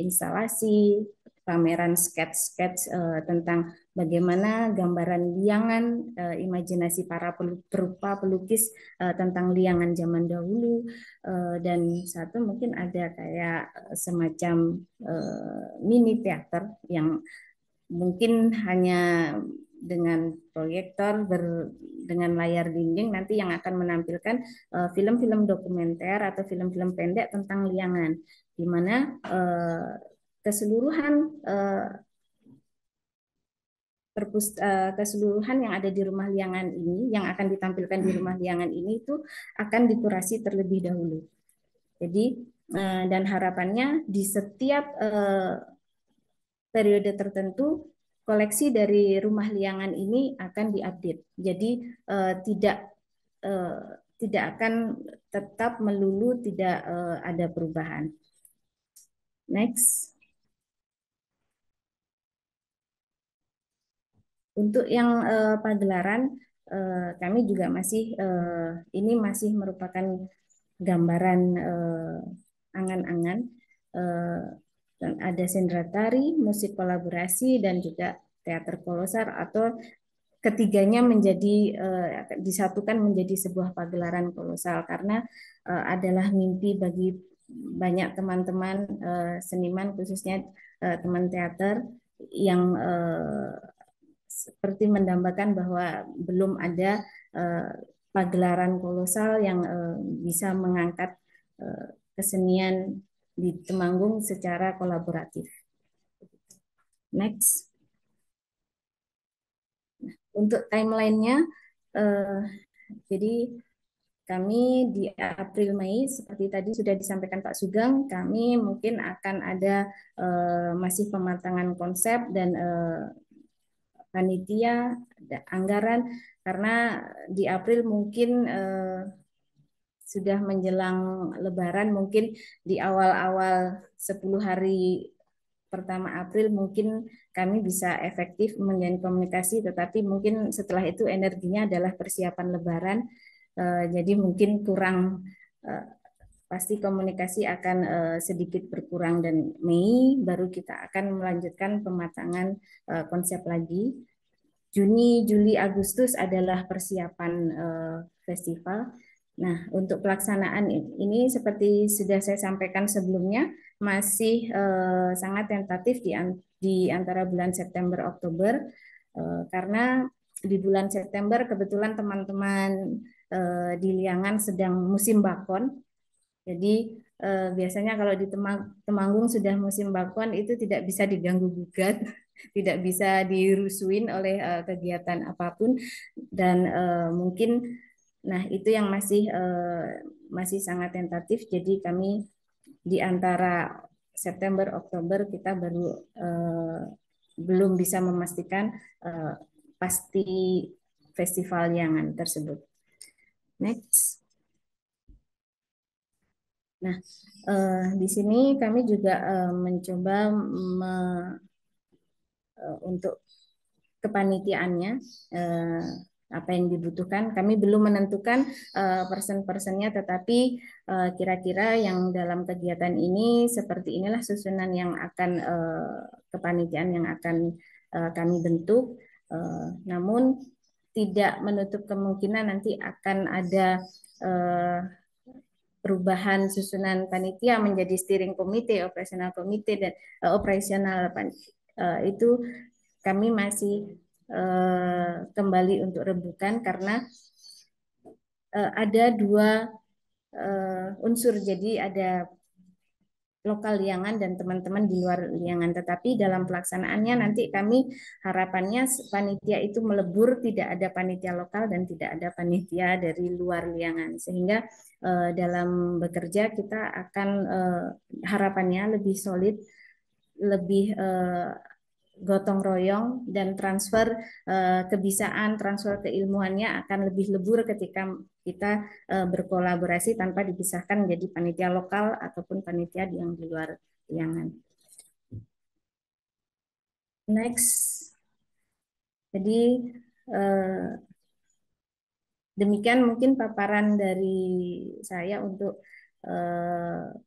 instalasi pameran sketch-sketch uh, tentang bagaimana gambaran liangan uh, imajinasi para perupa pelukis uh, tentang liangan zaman dahulu uh, dan satu mungkin ada kayak semacam uh, mini teater yang mungkin hanya dengan proyektor ber, dengan layar dinding nanti yang akan menampilkan film-film uh, dokumenter atau film-film pendek tentang liangan di mana uh, keseluruhan uh, Eh, keseluruhan yang ada di rumah liangan ini yang akan ditampilkan di hmm. rumah liangan ini itu akan dikurasi terlebih dahulu. Jadi eh, dan harapannya di setiap eh, periode tertentu koleksi dari rumah liangan ini akan diupdate. Jadi tidak tidak akan tetap melulu tidak ada perubahan. Next. Untuk yang uh, pagelaran uh, kami juga masih uh, ini masih merupakan gambaran angan-angan uh, uh, dan ada sendera tari, musik kolaborasi dan juga teater kolosar atau ketiganya menjadi uh, disatukan menjadi sebuah pagelaran kolosal karena uh, adalah mimpi bagi banyak teman-teman uh, seniman khususnya uh, teman teater yang uh, seperti mendambakan bahwa belum ada eh, pagelaran kolosal yang eh, bisa mengangkat eh, kesenian di Temanggung secara kolaboratif. Next. untuk timelinenya, jadi kami di April Mei seperti tadi sudah disampaikan Pak Sugeng kami mungkin akan ada uh, masih pematangan konsep dan uh, panitia, anggaran karena di April mungkin eh, sudah menjelang lebaran mungkin di awal-awal 10 hari pertama April mungkin kami bisa efektif menjalin komunikasi tetapi mungkin setelah itu energinya adalah persiapan lebaran eh, jadi mungkin kurang eh, pasti komunikasi akan uh, sedikit berkurang dan Mei baru kita akan melanjutkan pematangan uh, konsep lagi. Juni, Juli, Agustus adalah persiapan uh, festival. Nah, untuk pelaksanaan ini seperti sudah saya sampaikan sebelumnya masih uh, sangat tentatif di, di antara bulan September Oktober uh, karena di bulan September kebetulan teman-teman di Liangan sedang musim bakon. Jadi eh, biasanya kalau di Temang, Temanggung sudah musim bakwan itu tidak bisa diganggu gugat, <laughs> tidak bisa dirusuin oleh eh, kegiatan apapun dan eh, mungkin nah itu yang masih eh, masih sangat tentatif. Jadi kami di antara September Oktober kita baru eh, belum bisa memastikan eh, pasti festival yang tersebut. Next. Nah, eh, di sini kami juga eh, mencoba me, eh, untuk kepanitiaannya eh, apa yang dibutuhkan. Kami belum menentukan uh, eh, persen-persennya, tetapi uh, kira-kira yang dalam kegiatan ini seperti inilah susunan yang akan uh, kepanitiaan yang akan uh, kami bentuk. Uh, namun tidak menutup kemungkinan nanti akan ada uh, perubahan susunan panitia menjadi steering committee, operasional committee dan uh, eh, operasional uh, eh, itu kami masih uh, kembali untuk rebukan karena uh, ada dua uh, unsur jadi ada lokal Liangan dan teman-teman di luar Liangan. Tetapi dalam pelaksanaannya nanti kami harapannya panitia itu melebur, tidak ada panitia lokal dan tidak ada panitia dari luar Liangan. Sehingga eh, dalam bekerja kita akan eh, harapannya lebih solid, lebih eh, gotong royong dan transfer eh, kebiasaan, transfer keilmuannya akan lebih lebur ketika kita eh, berkolaborasi tanpa dipisahkan menjadi panitia lokal ataupun panitia yang di luar tiangan Next. Jadi eh, demikian mungkin paparan dari saya untuk eh,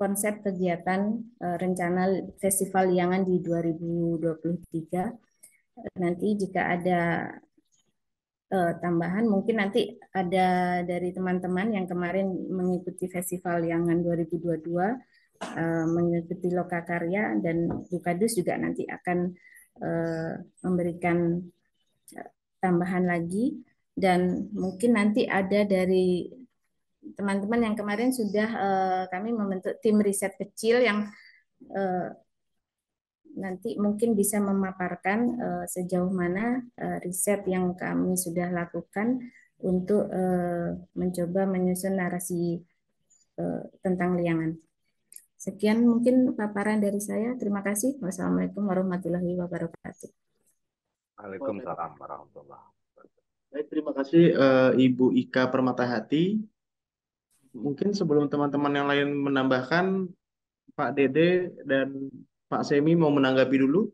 konsep kegiatan eh, rencana Festival Liangan di 2023. Nanti jika ada eh, tambahan, mungkin nanti ada dari teman-teman yang kemarin mengikuti Festival Liangan 2022, eh, mengikuti Lokakarya, dan Bukadus juga nanti akan memberikan tambahan lagi. Dan mungkin nanti ada dari teman-teman yang kemarin sudah uh, kami membentuk tim riset kecil yang uh, nanti mungkin bisa memaparkan uh, sejauh mana uh, riset yang kami sudah lakukan untuk uh, mencoba menyusun narasi uh, tentang liangan. Sekian mungkin paparan dari saya. Terima kasih. Wassalamualaikum warahmatullahi wabarakatuh. Waalaikumsalam warahmatullahi wabarakatuh. Baik, terima kasih uh, Ibu Ika Permatahati mungkin sebelum teman-teman yang lain menambahkan, Pak Dede dan Pak Semi mau menanggapi dulu.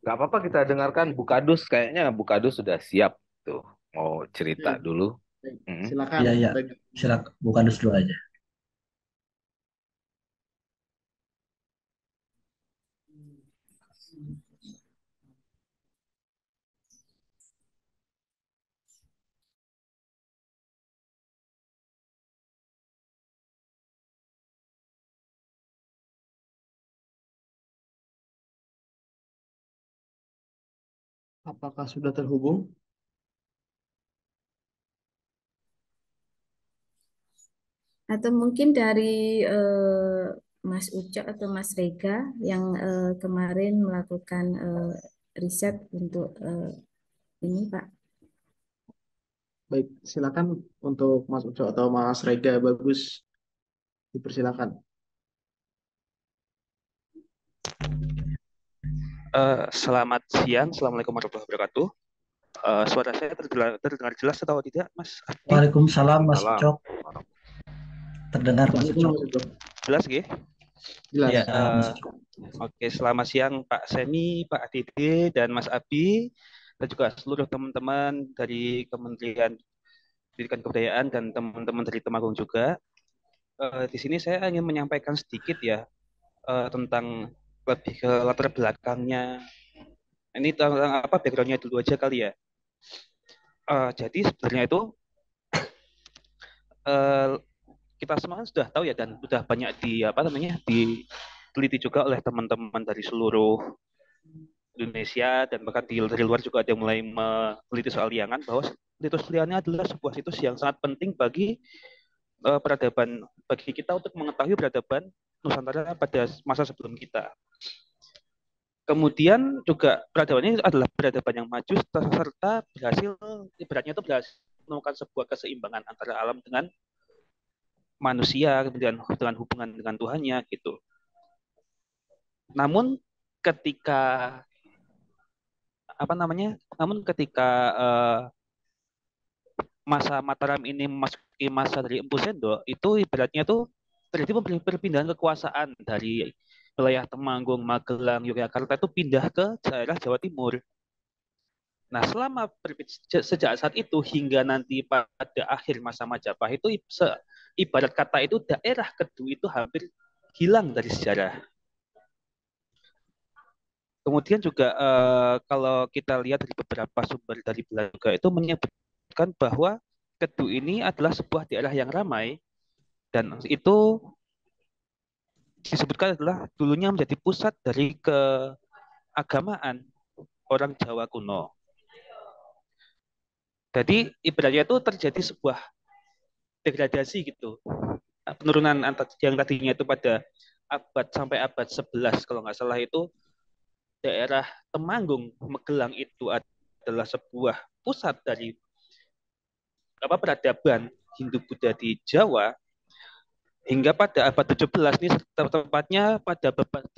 Gak apa-apa kita dengarkan Bukadus, kayaknya Bukadus sudah siap tuh mau cerita ya. dulu. Mm-hmm. Silakan. Iya, iya. Silakan Bukadus dulu aja. Apakah sudah terhubung? Atau mungkin dari uh, Mas Ucok atau Mas Rega yang uh, kemarin melakukan uh, riset untuk uh, ini Pak. Baik, silakan untuk Mas Ucok atau Mas Rega bagus dipersilakan. Eh, selamat siang, assalamualaikum warahmatullahi wabarakatuh. Uh, suara saya terdengar, terdengar jelas atau tidak, Mas? Waalaikumsalam, Mas Salam. Cok. Terdengar, Mas Cok. Jelas, gih? Jelas. Ya, uh, Oke, selamat siang Pak Semi, Pak Adede, dan Mas Abi, dan juga seluruh teman-teman dari Kementerian Pendidikan Kebudayaan dan teman-teman dari Temanggung juga. Uh, di sini saya ingin menyampaikan sedikit ya uh, tentang lebih ke latar belakangnya. Ini tentang apa backgroundnya dulu aja kali ya. Uh, jadi sebenarnya itu uh, kita semua sudah tahu ya dan sudah banyak di apa namanya diteliti juga oleh teman-teman dari seluruh Indonesia dan bahkan di, dari luar juga ada yang mulai meneliti soal liangan bahwa situs liangan adalah sebuah situs yang sangat penting bagi uh, peradaban bagi kita untuk mengetahui peradaban Nusantara pada masa sebelum kita. Kemudian juga peradaban ini adalah peradaban yang maju serta berhasil ibaratnya itu berhasil menemukan sebuah keseimbangan antara alam dengan manusia kemudian dengan hubungan dengan Tuhannya gitu. Namun ketika apa namanya? Namun ketika uh, masa Mataram ini memasuki masa dari Empu Sendo itu ibaratnya itu terjadi perpindahan kekuasaan dari wilayah Temanggung, Magelang, Yogyakarta itu pindah ke daerah Jawa Timur. Nah, selama sejak saat itu hingga nanti pada akhir masa Majapahit itu ibarat kata itu daerah kedua itu hampir hilang dari sejarah. Kemudian juga eh, kalau kita lihat dari beberapa sumber dari Belanda itu menyebutkan bahwa Kedu ini adalah sebuah daerah yang ramai dan itu disebutkan adalah dulunya menjadi pusat dari keagamaan orang Jawa kuno. Jadi ibaratnya itu terjadi sebuah degradasi gitu. Penurunan yang tadinya itu pada abad sampai abad 11 kalau nggak salah itu daerah Temanggung Megelang itu adalah sebuah pusat dari apa peradaban Hindu Buddha di Jawa hingga pada abad 17 nih tepatnya pada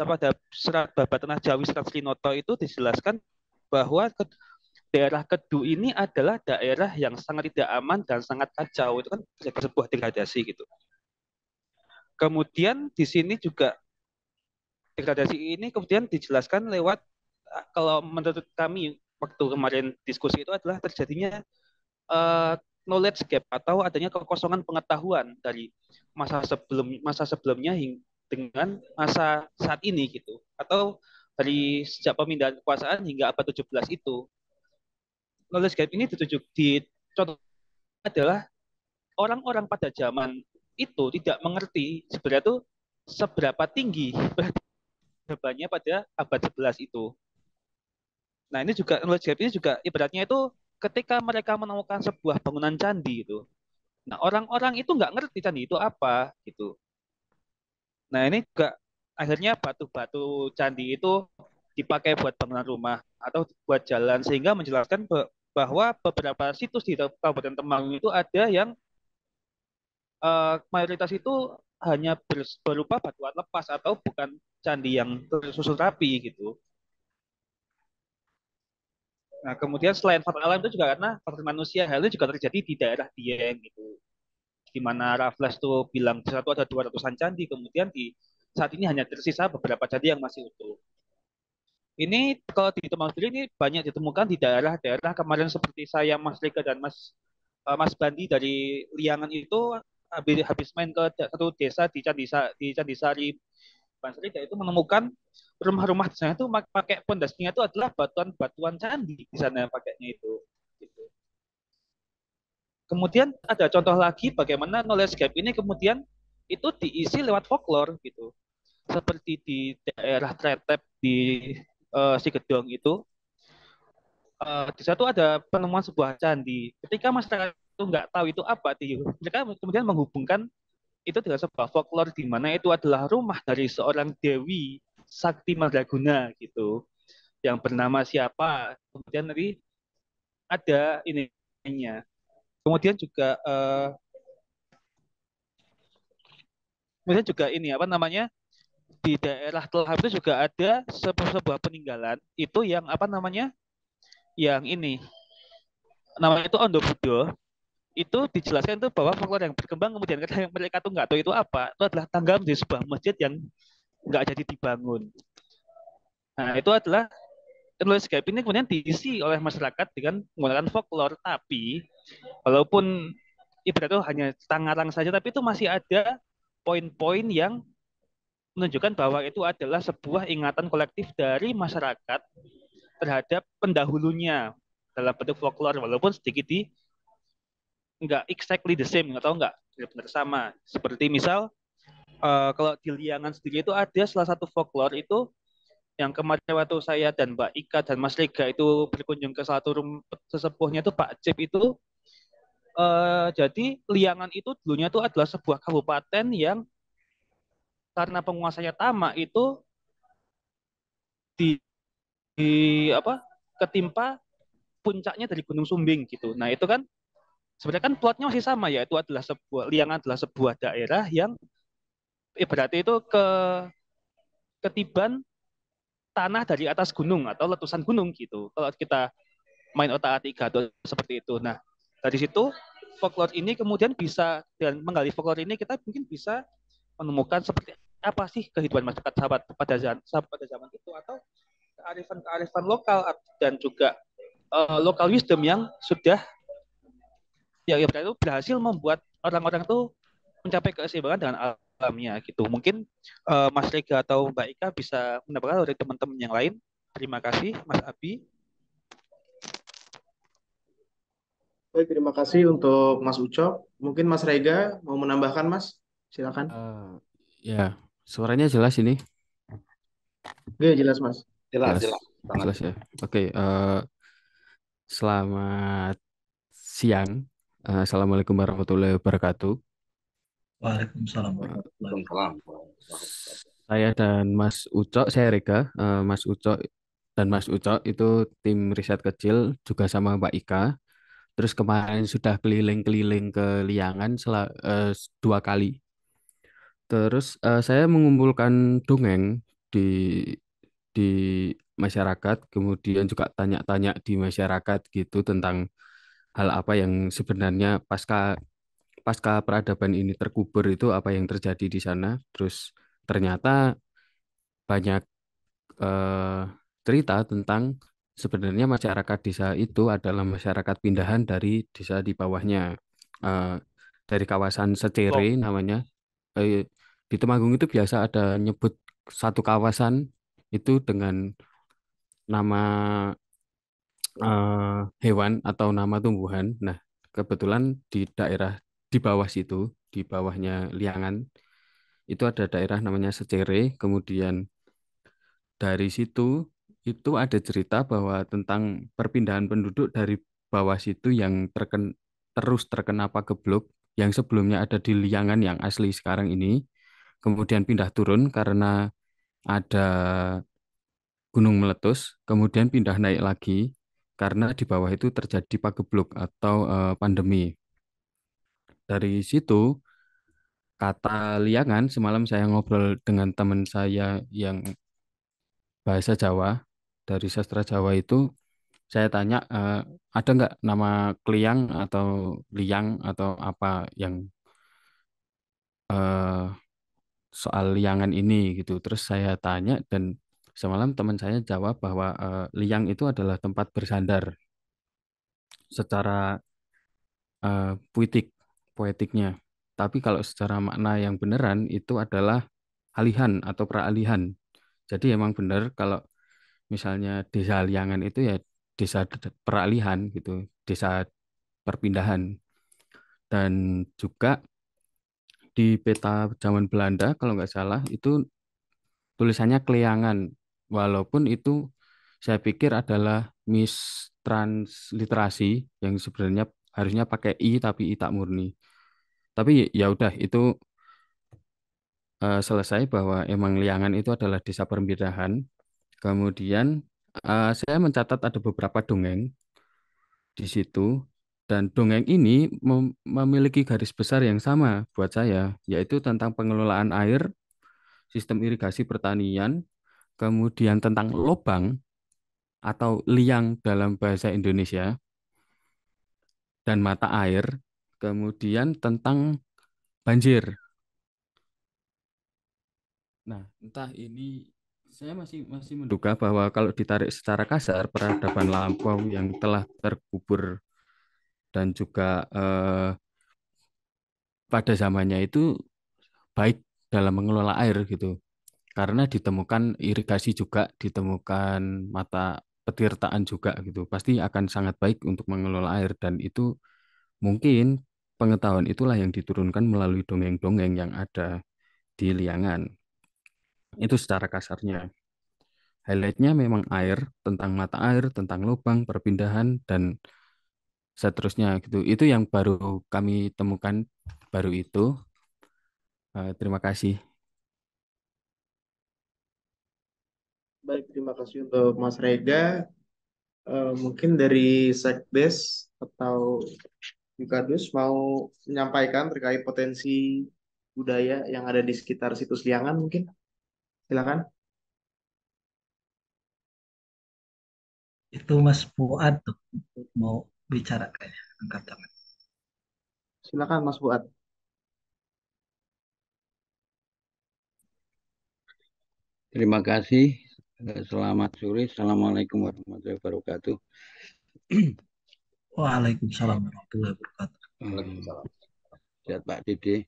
pada serat babat tanah Jawi serat Srinoto itu dijelaskan bahwa ke, daerah Kedu ini adalah daerah yang sangat tidak aman dan sangat kacau itu kan sebuah degradasi gitu. Kemudian di sini juga degradasi ini kemudian dijelaskan lewat kalau menurut kami waktu kemarin diskusi itu adalah terjadinya uh, knowledge gap atau adanya kekosongan pengetahuan dari masa sebelum masa sebelumnya dengan masa saat ini gitu atau dari sejak pemindahan kekuasaan hingga abad 17 itu knowledge gap ini ditujuk di contoh adalah orang-orang pada zaman itu tidak mengerti sebenarnya itu seberapa tinggi bebannya pada abad 11 itu. Nah ini juga knowledge gap ini juga ibaratnya itu ketika mereka menemukan sebuah bangunan candi itu Nah, orang-orang itu nggak ngerti candi itu apa gitu. Nah, ini juga akhirnya batu-batu candi itu dipakai buat bangunan rumah atau buat jalan sehingga menjelaskan bahwa beberapa situs di Kabupaten Temanggung itu ada yang uh, mayoritas itu hanya berupa batuan lepas atau bukan candi yang tersusun rapi gitu. Nah, kemudian selain faktor alam itu juga karena faktor manusia, hal ini juga terjadi di daerah Dieng gitu. Di mana Raffles tuh bilang di satu ada dua ratusan candi, kemudian di saat ini hanya tersisa beberapa candi yang masih utuh. Ini kalau di Tomang sendiri ini banyak ditemukan di daerah-daerah kemarin seperti saya Mas Rika dan Mas eh, Mas Bandi dari Liangan itu habis, main ke satu desa di Candi, di Sari Basri itu menemukan rumah-rumah di sana itu pakai pondasinya itu adalah batuan-batuan candi di sana pakainya itu. Gitu. Kemudian ada contoh lagi bagaimana knowledge gap ini kemudian itu diisi lewat folklore gitu. Seperti di daerah Tretep di uh, Sigedong itu uh, di satu ada penemuan sebuah candi. Ketika masyarakat itu nggak tahu itu apa, mereka kemudian menghubungkan itu adalah sebuah folklore di mana itu adalah rumah dari seorang dewi sakti madaguna gitu yang bernama siapa kemudian nanti ada ininya kemudian juga uh, kemudian juga ini apa namanya di daerah telah itu juga ada sebuah, sebuah peninggalan itu yang apa namanya yang ini namanya itu Budo itu dijelaskan itu bahwa faktor yang berkembang kemudian karena yang mereka tuh nggak tahu itu apa itu adalah tangga menjadi sebuah masjid yang nggak jadi dibangun. Nah itu adalah saya ini kemudian diisi oleh masyarakat dengan menggunakan folklore tapi walaupun ibarat itu hanya tangarang saja tapi itu masih ada poin-poin yang menunjukkan bahwa itu adalah sebuah ingatan kolektif dari masyarakat terhadap pendahulunya dalam bentuk folklore walaupun sedikit di nggak exactly the same, nggak tahu nggak ya, benar-benar sama. Seperti misal uh, kalau di Liangan sendiri itu ada salah satu folklore itu yang kemarin waktu saya dan Mbak Ika dan Mas Lega itu berkunjung ke satu rumput sesepuhnya itu Pak Cip itu uh, jadi Liangan itu dulunya itu adalah sebuah kabupaten yang karena penguasanya Tama itu di, di apa ketimpa puncaknya dari Gunung Sumbing gitu. Nah itu kan Sebenarnya kan plotnya masih sama ya itu adalah sebuah liangan adalah sebuah daerah yang ya berarti itu ke ketiban tanah dari atas gunung atau letusan gunung gitu. Kalau kita main otak-atik atau seperti itu. Nah, dari situ folklore ini kemudian bisa dan menggali folklore ini kita mungkin bisa menemukan seperti apa sih kehidupan masyarakat sahabat pada zaman sahabat pada zaman itu atau kearifan kearifan lokal dan juga uh, eh, local wisdom yang sudah ya ya itu berhasil membuat orang-orang itu mencapai keseimbangan dengan alamnya gitu. Mungkin uh, Mas Rega atau Mbak Ika bisa mendapatkan dari teman-teman yang lain. Terima kasih Mas Abi. Baik, terima kasih untuk Mas Ucok. Mungkin Mas Rega mau menambahkan Mas? Silakan. Uh, ya, suaranya jelas ini. Oke, jelas Mas. Jelas, jelas. Jelas, jelas ya. Oke, okay, uh, eh, selamat siang Eh, Assalamualaikum warahmatullahi wabarakatuh. Waalaikumsalam eh, warahmatullahi wabarakatuh. Saya dan Mas Ucok, saya Rega. Eh, Mas Ucok dan Mas Ucok itu tim riset kecil juga sama Mbak Ika. Terus kemarin sudah keliling-keliling ke Liangan sel- uh, dua kali. Terus uh, saya mengumpulkan dongeng di di masyarakat, kemudian juga tanya-tanya di masyarakat gitu tentang hal apa yang sebenarnya pasca pasca peradaban ini terkubur itu apa yang terjadi di sana terus ternyata banyak eh, cerita tentang sebenarnya masyarakat desa itu adalah masyarakat pindahan dari desa di bawahnya eh, dari kawasan Secere oh. namanya eh, di Temanggung itu biasa ada nyebut satu kawasan itu dengan nama uh, hewan atau nama tumbuhan. Nah, kebetulan di daerah di bawah situ, di bawahnya liangan, itu ada daerah namanya Secere. Kemudian dari situ itu ada cerita bahwa tentang perpindahan penduduk dari bawah situ yang terken, terus terkena apa pagebluk yang sebelumnya ada di liangan yang asli sekarang ini kemudian pindah turun karena ada gunung meletus, kemudian pindah naik lagi karena di bawah itu terjadi pagebluk atau uh, pandemi. Dari situ kata liangan semalam saya ngobrol dengan teman saya yang bahasa Jawa dari sastra Jawa itu saya tanya uh, ada nggak nama kliang atau liang atau apa yang uh, soal liangan ini gitu terus saya tanya dan semalam teman saya jawab bahwa uh, liang itu adalah tempat bersandar secara uh, puitik, poetiknya. Tapi kalau secara makna yang beneran itu adalah alihan atau peralihan. Jadi emang benar kalau misalnya desa liangan itu ya desa peralihan gitu, desa perpindahan. Dan juga di peta zaman Belanda kalau nggak salah itu tulisannya Kleangan Walaupun itu saya pikir adalah mistransliterasi yang sebenarnya harusnya pakai i tapi i tak murni. Tapi ya udah itu uh, selesai bahwa emang Liangan itu adalah desa perpindahan. Kemudian uh, saya mencatat ada beberapa dongeng di situ dan dongeng ini mem memiliki garis besar yang sama buat saya yaitu tentang pengelolaan air, sistem irigasi pertanian, kemudian tentang lobang atau liang dalam bahasa Indonesia, dan mata air, kemudian tentang banjir. Nah, entah ini saya masih masih menduga bahwa kalau ditarik secara kasar peradaban lampau yang telah terkubur dan juga eh, pada zamannya itu baik dalam mengelola air gitu karena ditemukan irigasi juga, ditemukan mata petirtaan juga gitu. Pasti akan sangat baik untuk mengelola air dan itu mungkin pengetahuan itulah yang diturunkan melalui dongeng-dongeng yang ada di liangan. Itu secara kasarnya. Highlightnya memang air, tentang mata air, tentang lubang, perpindahan, dan seterusnya gitu. Itu yang baru kami temukan baru itu. Eh, terima kasih. terima kasih untuk Mas Rega. Uh, mungkin dari Sekdes atau Yukadus mau menyampaikan terkait potensi budaya yang ada di sekitar situs Liangan mungkin. Silakan. Itu Mas Fuad tuh mau bicara kayaknya, angkat tangan. Silakan Mas Fuad. Terima kasih Selamat sore. Assalamualaikum warahmatullahi wabarakatuh. Waalaikumsalam warahmatullahi wabarakatuh. Waalaikumsalam. Sehat Pak Didi.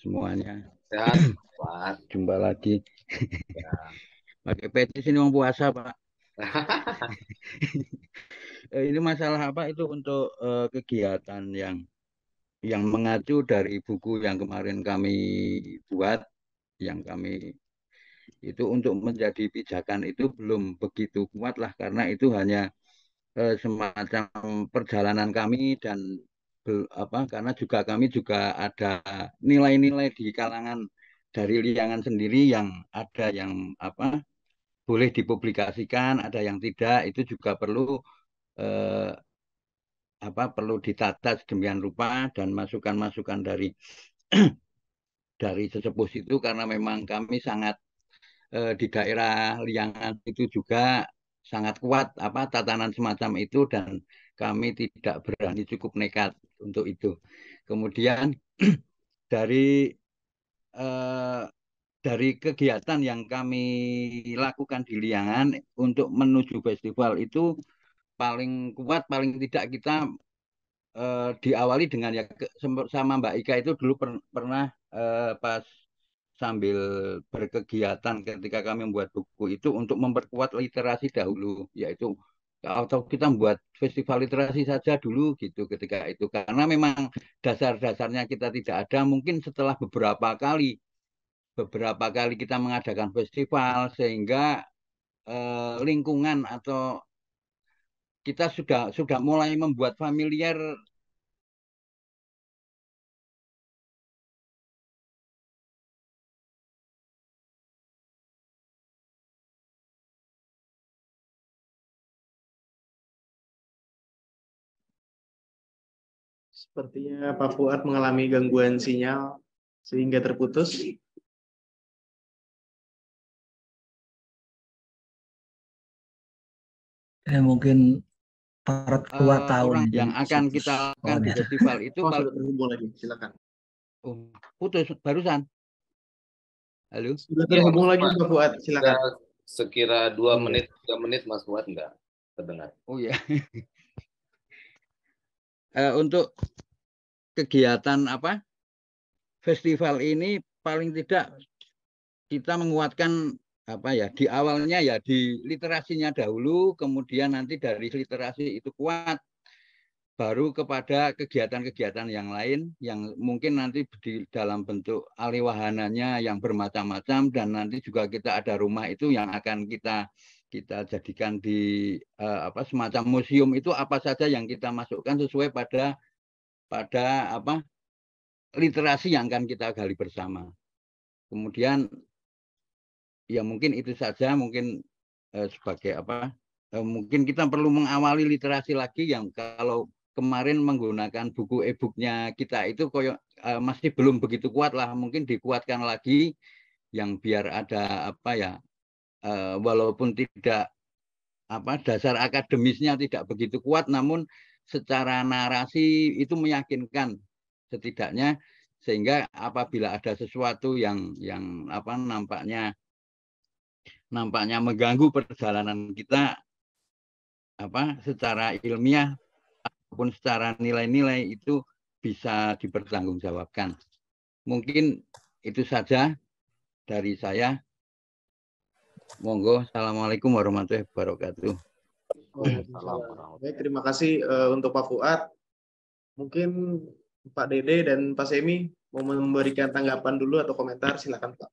Semuanya. Sehat. Pak. <clears throat> Jumpa lagi. Ya. <laughs> Pakai petis ini mau puasa Pak. <laughs> Eh, ini masalah apa itu untuk uh, kegiatan yang yang mengacu dari buku yang kemarin kami buat, yang kami itu untuk menjadi pijakan itu belum begitu kuat lah karena itu hanya e, semacam perjalanan kami dan apa karena juga kami juga ada nilai-nilai di kalangan dari liangan sendiri yang ada yang apa boleh dipublikasikan ada yang tidak itu juga perlu e, apa perlu ditata sedemikian rupa dan masukan-masukan dari <clears throat> dari sesepuh itu karena memang kami sangat eh, di daerah Liangan itu juga sangat kuat apa tatanan semacam itu dan kami tidak berani cukup nekat untuk itu. Kemudian <clears throat> dari eh, dari kegiatan yang kami lakukan di Liangan untuk menuju festival itu paling kuat paling tidak kita eh, diawali dengan ya ke, sama Mbak Ika itu dulu per, pernah eh, pas sambil berkegiatan ketika kami membuat buku itu untuk memperkuat literasi dahulu yaitu atau kita membuat festival literasi saja dulu gitu ketika itu karena memang dasar-dasarnya kita tidak ada mungkin setelah beberapa kali beberapa kali kita mengadakan festival sehingga eh, lingkungan atau kita sudah sudah mulai membuat familiar Sepertinya Pak Fuad mengalami gangguan sinyal sehingga terputus. Ya, eh, mungkin para dua uh, tahun yang akan kita lakukan di festival itu oh, kalau terhubung lagi silakan oh, putus barusan halo sudah iya, terhubung ya, lagi Pak Fuad silakan sekira dua menit tiga menit Mas Fuad enggak terdengar oh ya <laughs> eh, untuk kegiatan apa festival ini paling tidak kita menguatkan apa ya di awalnya ya di literasinya dahulu kemudian nanti dari literasi itu kuat baru kepada kegiatan-kegiatan yang lain yang mungkin nanti di dalam bentuk aliwahananya yang bermacam-macam dan nanti juga kita ada rumah itu yang akan kita kita jadikan di uh, apa semacam museum itu apa saja yang kita masukkan sesuai pada pada apa literasi yang akan kita gali bersama. Kemudian ya mungkin itu saja mungkin uh, sebagai apa uh, mungkin kita perlu mengawali literasi lagi yang kalau kemarin menggunakan buku e-booknya kita itu koyo uh, masih belum begitu kuat lah mungkin dikuatkan lagi yang biar ada apa ya uh, walaupun tidak apa dasar akademisnya tidak begitu kuat namun secara narasi itu meyakinkan setidaknya sehingga apabila ada sesuatu yang yang apa nampaknya nampaknya mengganggu perjalanan kita apa secara ilmiah ataupun secara nilai-nilai itu bisa dipertanggungjawabkan. Mungkin itu saja dari saya. Monggo, assalamualaikum warahmatullahi wabarakatuh. Baik, terima kasih uh, untuk Pak Fuad. Mungkin Pak Dede dan Pak Semi mau memberikan tanggapan dulu atau komentar, silakan Pak.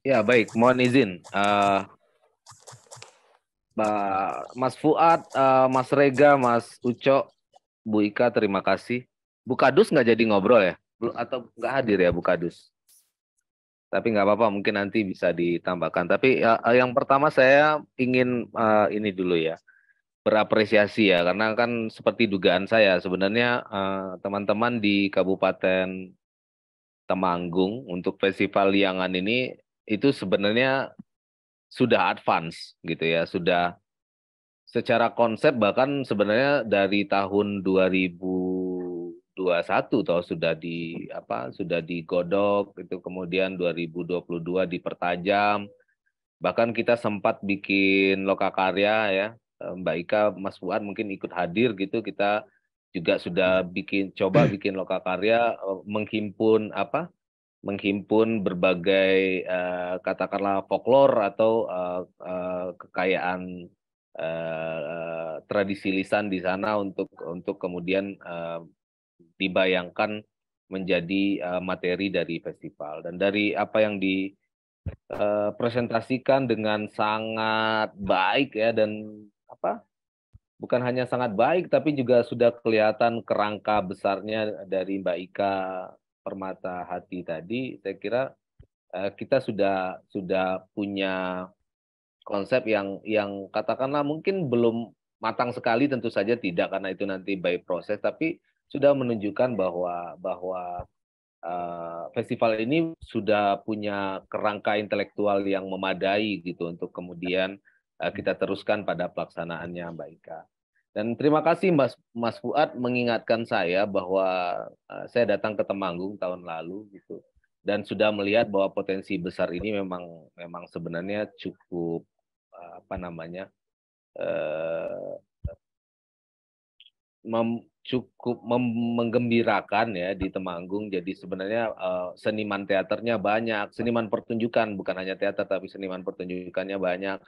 Ya baik, mohon izin. Uh, Mas Fuad, uh, Mas Rega, Mas Uco, Bu Ika, terima kasih. Bu Kadus nggak jadi ngobrol ya? Atau nggak hadir ya Bu Kadus? tapi nggak apa-apa mungkin nanti bisa ditambahkan tapi ya, eh, yang pertama saya ingin uh, ini dulu ya berapresiasi ya karena kan seperti dugaan saya sebenarnya eh, teman-teman uh, di Kabupaten Temanggung untuk festival Liangan ini itu sebenarnya sudah advance gitu ya sudah secara konsep bahkan sebenarnya dari tahun 2000 2021 toh sudah di apa sudah digodok itu kemudian 2022 dipertajam bahkan kita sempat bikin lokakarya ya eh, Mbak Ika Mas Fuad mungkin ikut hadir gitu kita juga sudah bikin coba <clears throat> bikin lokakarya eh, menghimpun apa menghimpun berbagai uh, katakanlah folklore atau uh, uh, kekayaan uh, tradisi lisan di sana untuk untuk kemudian uh, dibayangkan menjadi uh, materi dari festival dan dari apa yang dipresentasikan eh, dengan sangat baik ya dan apa bukan hanya sangat baik tapi juga sudah kelihatan kerangka besarnya dari Mbak Ika Permata Hati tadi saya kira eh, kita sudah sudah punya konsep yang yang katakanlah mungkin belum matang sekali tentu saja tidak karena itu nanti by proses tapi sudah menunjukkan bahwa bahwa uh, festival ini sudah punya kerangka intelektual yang memadai gitu untuk kemudian uh, kita teruskan pada pelaksanaannya Mbak Ika. Dan terima kasih Mas Mas Fuad mengingatkan saya bahwa uh, saya datang ke Temanggung tahun lalu gitu dan sudah melihat bahwa potensi besar ini memang memang sebenarnya cukup uh, apa namanya uh, cukup menggembirakan ya di Temanggung. Jadi sebenarnya uh, seniman teaternya banyak, seniman pertunjukan bukan hanya teater tapi seniman pertunjukannya banyak.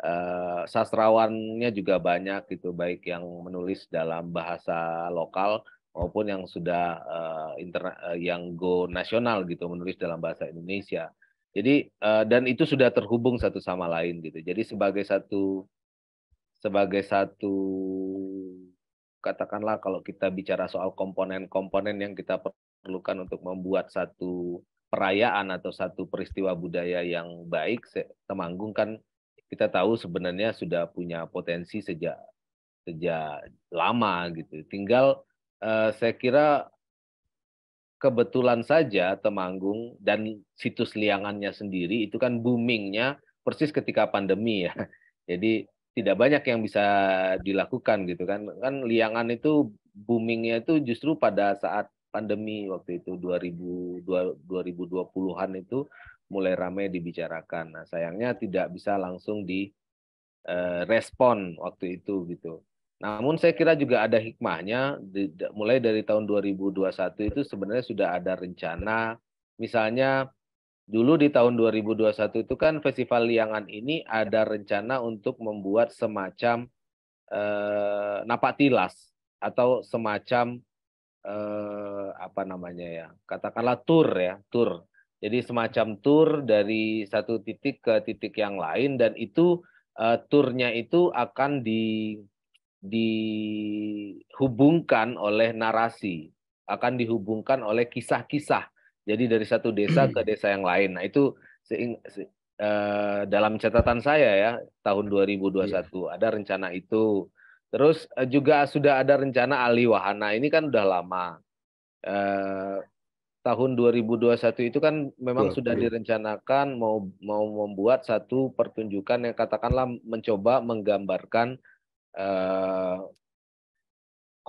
Uh, sastrawannya juga banyak gitu, baik yang menulis dalam bahasa lokal maupun yang sudah uh, interna uh, yang go nasional gitu menulis dalam bahasa Indonesia. Jadi uh, dan itu sudah terhubung satu sama lain gitu. Jadi sebagai satu sebagai satu katakanlah kalau kita bicara soal komponen-komponen yang kita perlukan untuk membuat satu perayaan atau satu peristiwa budaya yang baik, Temanggung kan kita tahu sebenarnya sudah punya potensi sejak sejak lama gitu. Tinggal eh, saya kira kebetulan saja Temanggung dan situs liangannya sendiri itu kan boomingnya persis ketika pandemi ya. <laughs> Jadi tidak banyak yang bisa dilakukan gitu kan kan liangan itu boomingnya itu justru pada saat pandemi waktu itu 2000 2020-an itu mulai ramai dibicarakan. Nah, sayangnya tidak bisa langsung di eh, respon waktu itu gitu. Namun saya kira juga ada hikmahnya di, mulai dari tahun 2021 itu sebenarnya sudah ada rencana misalnya dulu di tahun 2021 itu kan Festival Liangan ini ada rencana untuk membuat semacam eh, napak tilas atau semacam eh, apa namanya ya katakanlah tour ya tour jadi semacam tour dari satu titik ke titik yang lain dan itu eh, tournya itu akan di dihubungkan oleh narasi akan dihubungkan oleh kisah-kisah jadi dari satu desa ke <clears throat> desa yang lain. Nah itu seing, se, uh, dalam catatan saya ya tahun 2021 yeah. Iya. ada rencana itu. Terus uh, juga sudah ada rencana Ali Wahana ini kan udah lama. Uh, tahun 2021 itu kan memang yeah, sudah iya. direncanakan mau mau membuat satu pertunjukan yang katakanlah mencoba menggambarkan uh,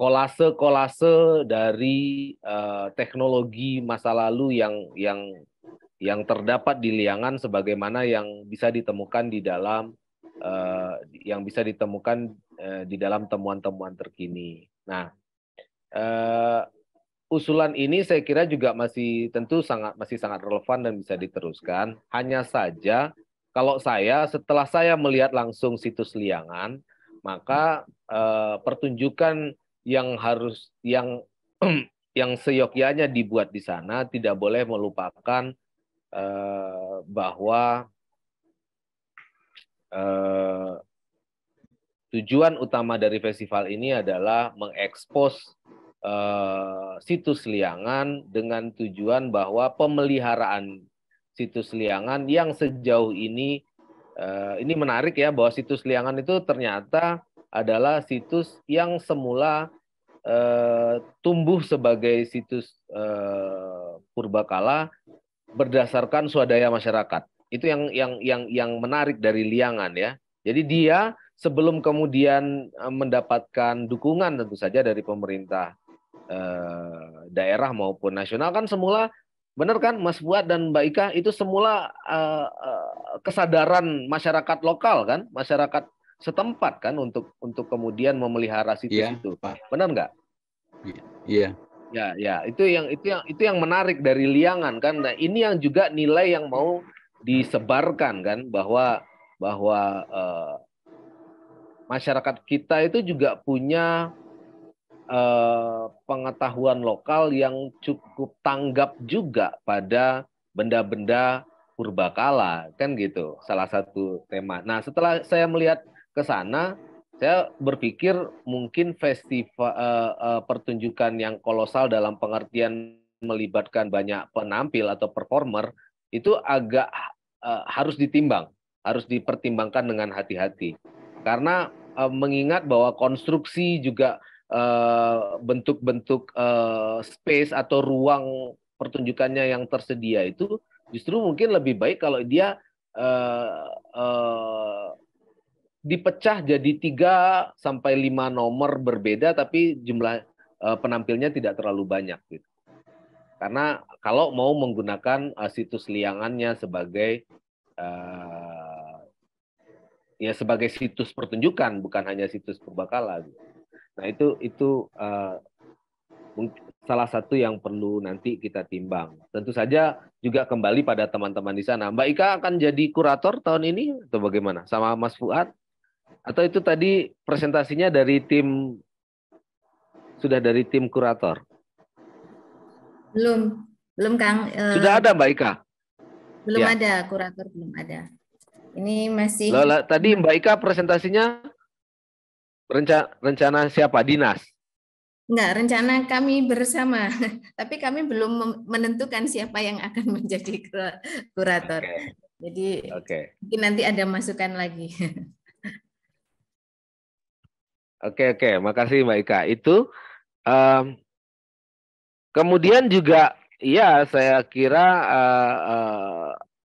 kolase-kolase dari uh, teknologi masa lalu yang yang yang terdapat di Liangan sebagaimana yang bisa ditemukan di dalam uh, yang bisa ditemukan uh, di dalam temuan-temuan terkini. Nah, uh, usulan ini saya kira juga masih tentu sangat masih sangat relevan dan bisa diteruskan. Hanya saja kalau saya setelah saya melihat langsung situs Liangan, maka uh, pertunjukan yang harus yang <clears throat> yang seyogyanya dibuat di sana tidak boleh melupakan eh, bahwa eh, tujuan utama dari festival ini adalah mengekspos eh, situs liangan dengan tujuan bahwa pemeliharaan situs liangan yang sejauh ini eh, ini menarik ya bahwa situs liangan itu ternyata adalah situs yang semula eh, tumbuh sebagai situs eh, purbakala berdasarkan swadaya masyarakat. Itu yang yang yang yang menarik dari Liangan ya. Jadi dia sebelum kemudian eh, mendapatkan dukungan tentu saja dari pemerintah eh, daerah maupun nasional kan semula Benar kan Mas Buat dan Mbak Ika itu semula eh, eh kesadaran masyarakat lokal kan, masyarakat setempat kan untuk untuk kemudian memelihara situs ya, itu. Pak. Benar nggak? Iya, iya. Ya, ya, itu yang itu yang itu yang menarik dari Liangan kan. Nah, ini yang juga nilai yang mau disebarkan kan bahwa bahwa uh, masyarakat kita itu juga punya uh, pengetahuan lokal yang cukup tanggap juga pada benda-benda purbakala kan gitu salah satu tema. Nah setelah saya melihat ke sana saya berpikir mungkin festival uh, uh, pertunjukan yang kolosal dalam pengertian melibatkan banyak penampil atau performer itu agak uh, harus ditimbang, harus dipertimbangkan dengan hati-hati. Karena uh, mengingat bahwa konstruksi juga bentuk-bentuk uh, uh, space atau ruang pertunjukannya yang tersedia itu justru mungkin lebih baik kalau dia uh, uh, dipecah jadi tiga sampai lima nomor berbeda tapi jumlah eh, penampilnya tidak terlalu banyak gitu. Karena kalau mau menggunakan eh, situs liangannya sebagai uh, ya sebagai situs pertunjukan bukan hanya situs perbakala Gitu. Nah, itu itu uh, salah satu yang perlu nanti kita timbang. Tentu saja juga kembali pada teman-teman di sana. Mbak Ika akan jadi kurator tahun ini atau bagaimana? Sama Mas Fuad? Atau itu tadi presentasinya dari tim sudah dari tim kurator? Belum, belum Kang. Eh, sudah ada Mbak Ika? Belum ya. ada, kurator belum ada. Ini masih Lola, tadi Mbak Ika presentasinya rencana rencana siapa? Dinas. Enggak, rencana kami bersama. <laughs> Tapi kami belum menentukan siapa yang akan <laughs> menjadi kurator. Okay. Jadi okay. mungkin nanti ada masukan lagi. <laughs> Oke oke, makasih Mbak Ika. Itu um, kemudian juga ya saya kira uh, uh,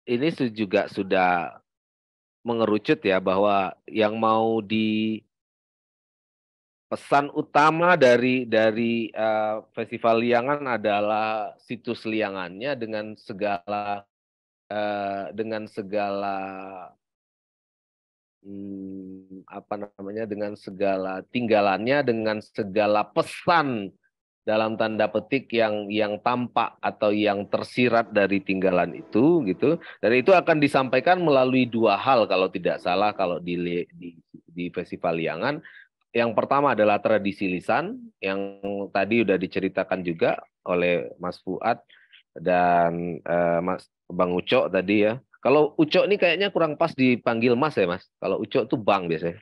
ini juga sudah mengerucut ya bahwa yang mau di pesan utama dari dari uh, festival liangan adalah situs liangannya dengan segala uh, dengan segala Hmm, apa namanya dengan segala tinggalannya dengan segala pesan dalam tanda petik yang yang tampak atau yang tersirat dari tinggalan itu gitu dan itu akan disampaikan melalui dua hal kalau tidak salah kalau di di, di festival liangan yang pertama adalah tradisi lisan yang tadi sudah diceritakan juga oleh Mas Fuad dan uh, Mas Bang Uco tadi ya kalau Ucok ini kayaknya kurang pas dipanggil Mas ya Mas. Kalau Ucok itu Bang biasanya.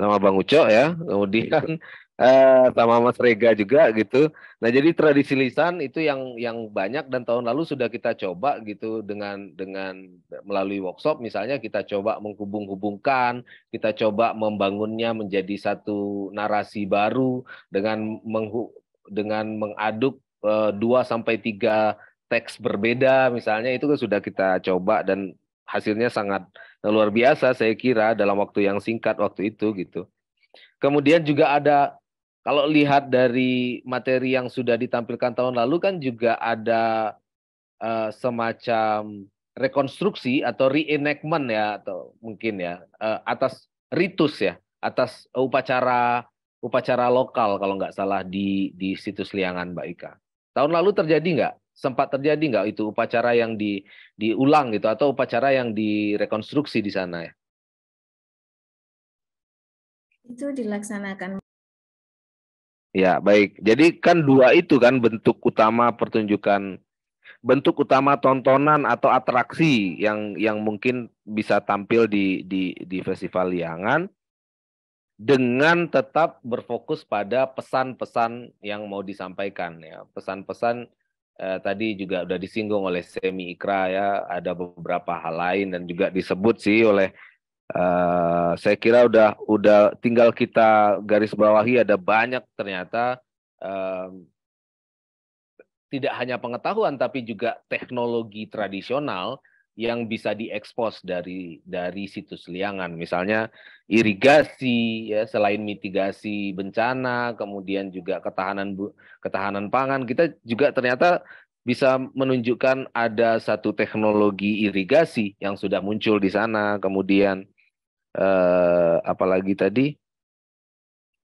nama Bang Ucok ya. Kemudian iya. <laughs> eh, sama Mas Rega juga gitu. Nah jadi tradisi lisan itu yang yang banyak dan tahun lalu sudah kita coba gitu dengan dengan melalui workshop misalnya kita coba menghubung-hubungkan, kita coba membangunnya menjadi satu narasi baru dengan menghu dengan mengaduk eh, dua sampai tiga teks berbeda misalnya itu kan sudah kita coba dan hasilnya sangat luar biasa saya kira dalam waktu yang singkat waktu itu gitu. Kemudian juga ada kalau lihat dari materi yang sudah ditampilkan tahun lalu kan juga ada uh, semacam rekonstruksi atau reenactment ya atau mungkin ya uh, atas ritus ya atas upacara upacara lokal kalau nggak salah di di situs Liangan Mbak Ika. Tahun lalu terjadi nggak sempat terjadi nggak itu upacara yang di diulang gitu atau upacara yang direkonstruksi di sana ya? Itu dilaksanakan. Ya, baik. Jadi kan dua itu kan bentuk utama pertunjukan bentuk utama tontonan atau atraksi yang yang mungkin bisa tampil di di di festival Liangan dengan tetap berfokus pada pesan-pesan yang mau disampaikan ya pesan-pesan eh, tadi juga sudah disinggung oleh Semi Ikra ya, ada beberapa hal lain dan juga disebut sih oleh eh, saya kira udah udah tinggal kita garis bawahi ada banyak ternyata eh, tidak hanya pengetahuan tapi juga teknologi tradisional yang bisa diekspos dari dari situs liangan misalnya irigasi ya selain mitigasi bencana kemudian juga ketahanan ketahanan pangan kita juga ternyata bisa menunjukkan ada satu teknologi irigasi yang sudah muncul di sana kemudian eh, apalagi tadi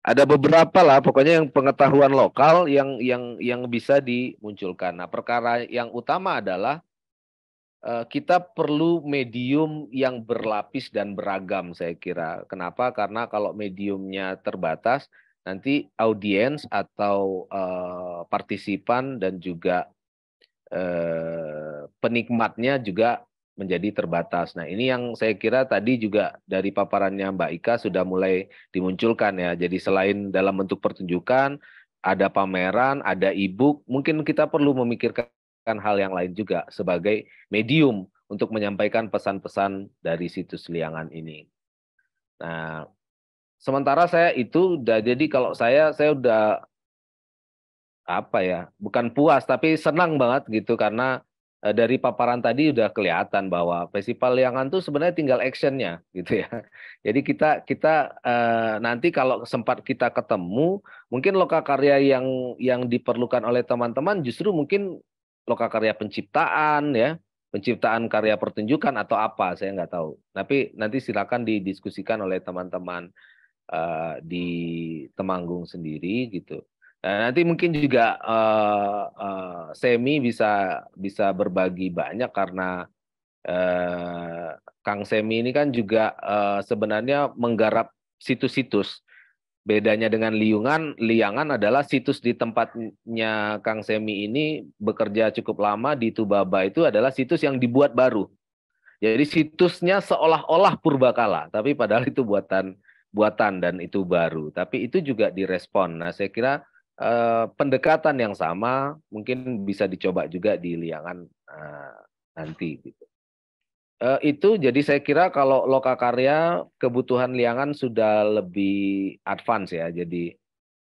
ada beberapa lah pokoknya yang pengetahuan lokal yang yang yang bisa dimunculkan nah perkara yang utama adalah Eh, kita perlu medium yang berlapis dan beragam saya kira. Kenapa? Karena kalau mediumnya terbatas, nanti audiens atau uh, partisipan dan juga uh, penikmatnya juga menjadi terbatas. Nah, ini yang saya kira tadi juga dari paparannya Mbak Ika sudah mulai dimunculkan ya. Jadi selain dalam bentuk pertunjukan, ada pameran, ada e-book, mungkin kita perlu memikirkan hal yang lain juga sebagai medium untuk menyampaikan pesan-pesan dari situs Liangan ini. Nah, sementara saya itu udah jadi kalau saya saya udah apa ya, bukan puas tapi senang banget gitu karena eh, dari paparan tadi udah kelihatan bahwa festival Liangan itu sebenarnya tinggal actionnya gitu ya. <laughs> Jadi kita kita eh, nanti kalau sempat kita ketemu, mungkin lokakarya yang yang diperlukan oleh teman-teman justru mungkin loka karya penciptaan ya, penciptaan karya pertunjukan atau apa saya nggak tahu. Tapi nanti silakan didiskusikan oleh teman-teman uh, di Temanggung sendiri gitu. Nah, nanti mungkin juga uh, uh, Semi bisa bisa berbagi banyak karena uh, Kang Semi ini kan juga uh, sebenarnya menggarap situs-situs Bedanya dengan liungan, liangan adalah situs di tempatnya Kang Semi ini bekerja cukup lama di Tubaba itu adalah situs yang dibuat baru. Jadi situsnya seolah-olah purbakala, tapi padahal itu buatan buatan dan itu baru. Tapi itu juga direspon. Nah, saya kira eh, pendekatan yang sama mungkin bisa dicoba juga di liangan eh, nanti gitu. Uh, itu jadi saya kira kalau loka karya kebutuhan liangan sudah lebih advance ya. Jadi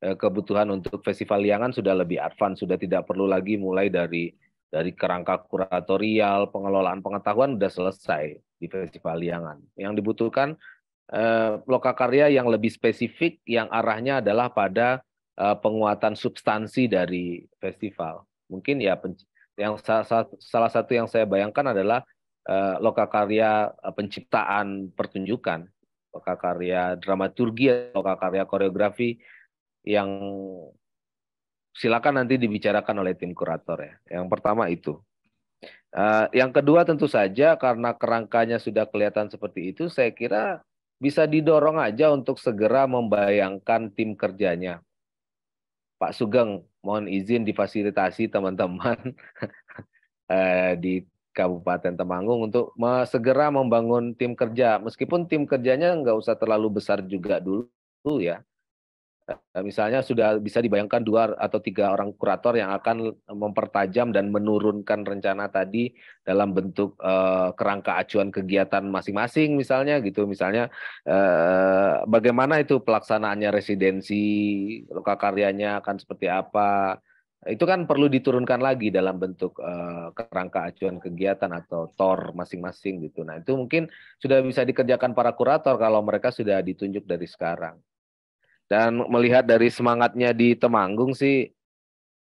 uh, kebutuhan untuk festival liangan sudah lebih advance, sudah tidak perlu lagi mulai dari dari kerangka kuratorial, pengelolaan pengetahuan sudah selesai di festival liangan. Yang dibutuhkan uh, loka karya yang lebih spesifik yang arahnya adalah pada uh, penguatan substansi dari festival. Mungkin ya yang salah satu yang saya bayangkan adalah Eh, loka lokakarya eh, penciptaan pertunjukan, lokakarya dramaturgi, lokakarya koreografi yang silakan nanti dibicarakan oleh tim kurator ya. Yang pertama itu. Eh, yang kedua tentu saja karena kerangkanya sudah kelihatan seperti itu, saya kira bisa didorong aja untuk segera membayangkan tim kerjanya. Pak Sugeng, mohon izin difasilitasi teman-teman <laughs> di Kabupaten Temanggung untuk segera membangun tim kerja meskipun tim kerjanya nggak usah terlalu besar juga dulu ya eh, misalnya sudah bisa dibayangkan dua atau tiga orang kurator yang akan mempertajam dan menurunkan rencana tadi dalam bentuk eh, kerangka acuan kegiatan masing-masing misalnya gitu misalnya eh, bagaimana itu pelaksanaannya residensi loka karyanya akan seperti apa itu kan perlu diturunkan lagi dalam bentuk uh, kerangka acuan kegiatan atau tor masing-masing gitu. Nah itu mungkin sudah bisa dikerjakan para kurator kalau mereka sudah ditunjuk dari sekarang. Dan melihat dari semangatnya di Temanggung sih,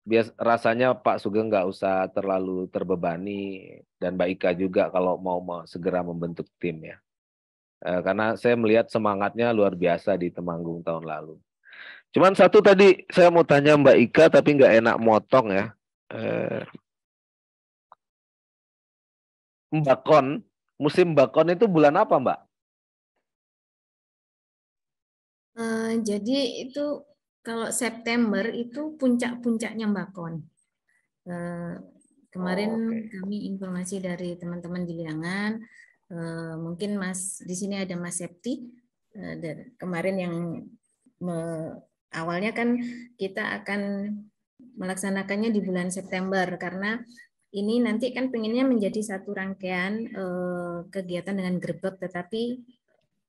bias rasanya Pak Sugeng nggak usah terlalu terbebani dan Mbak Ika juga kalau mau, mau segera membentuk tim ya. Eh, karena saya melihat semangatnya luar biasa di Temanggung tahun lalu. Cuman satu tadi saya mau tanya Mbak Ika tapi nggak enak motong ya. Eh, Mbak Kon, musim Mbak Kon itu bulan apa Mbak? Uh, jadi itu kalau September itu puncak-puncaknya Mbak Kon. Uh, eh, kemarin oh, okay. kami informasi dari teman-teman di Liangan, uh, mungkin Mas di sini ada Mas Septi uh, kemarin yang Awalnya kan kita akan melaksanakannya di bulan September karena ini nanti kan pengennya menjadi satu rangkaian eh, kegiatan dengan gerbek tetapi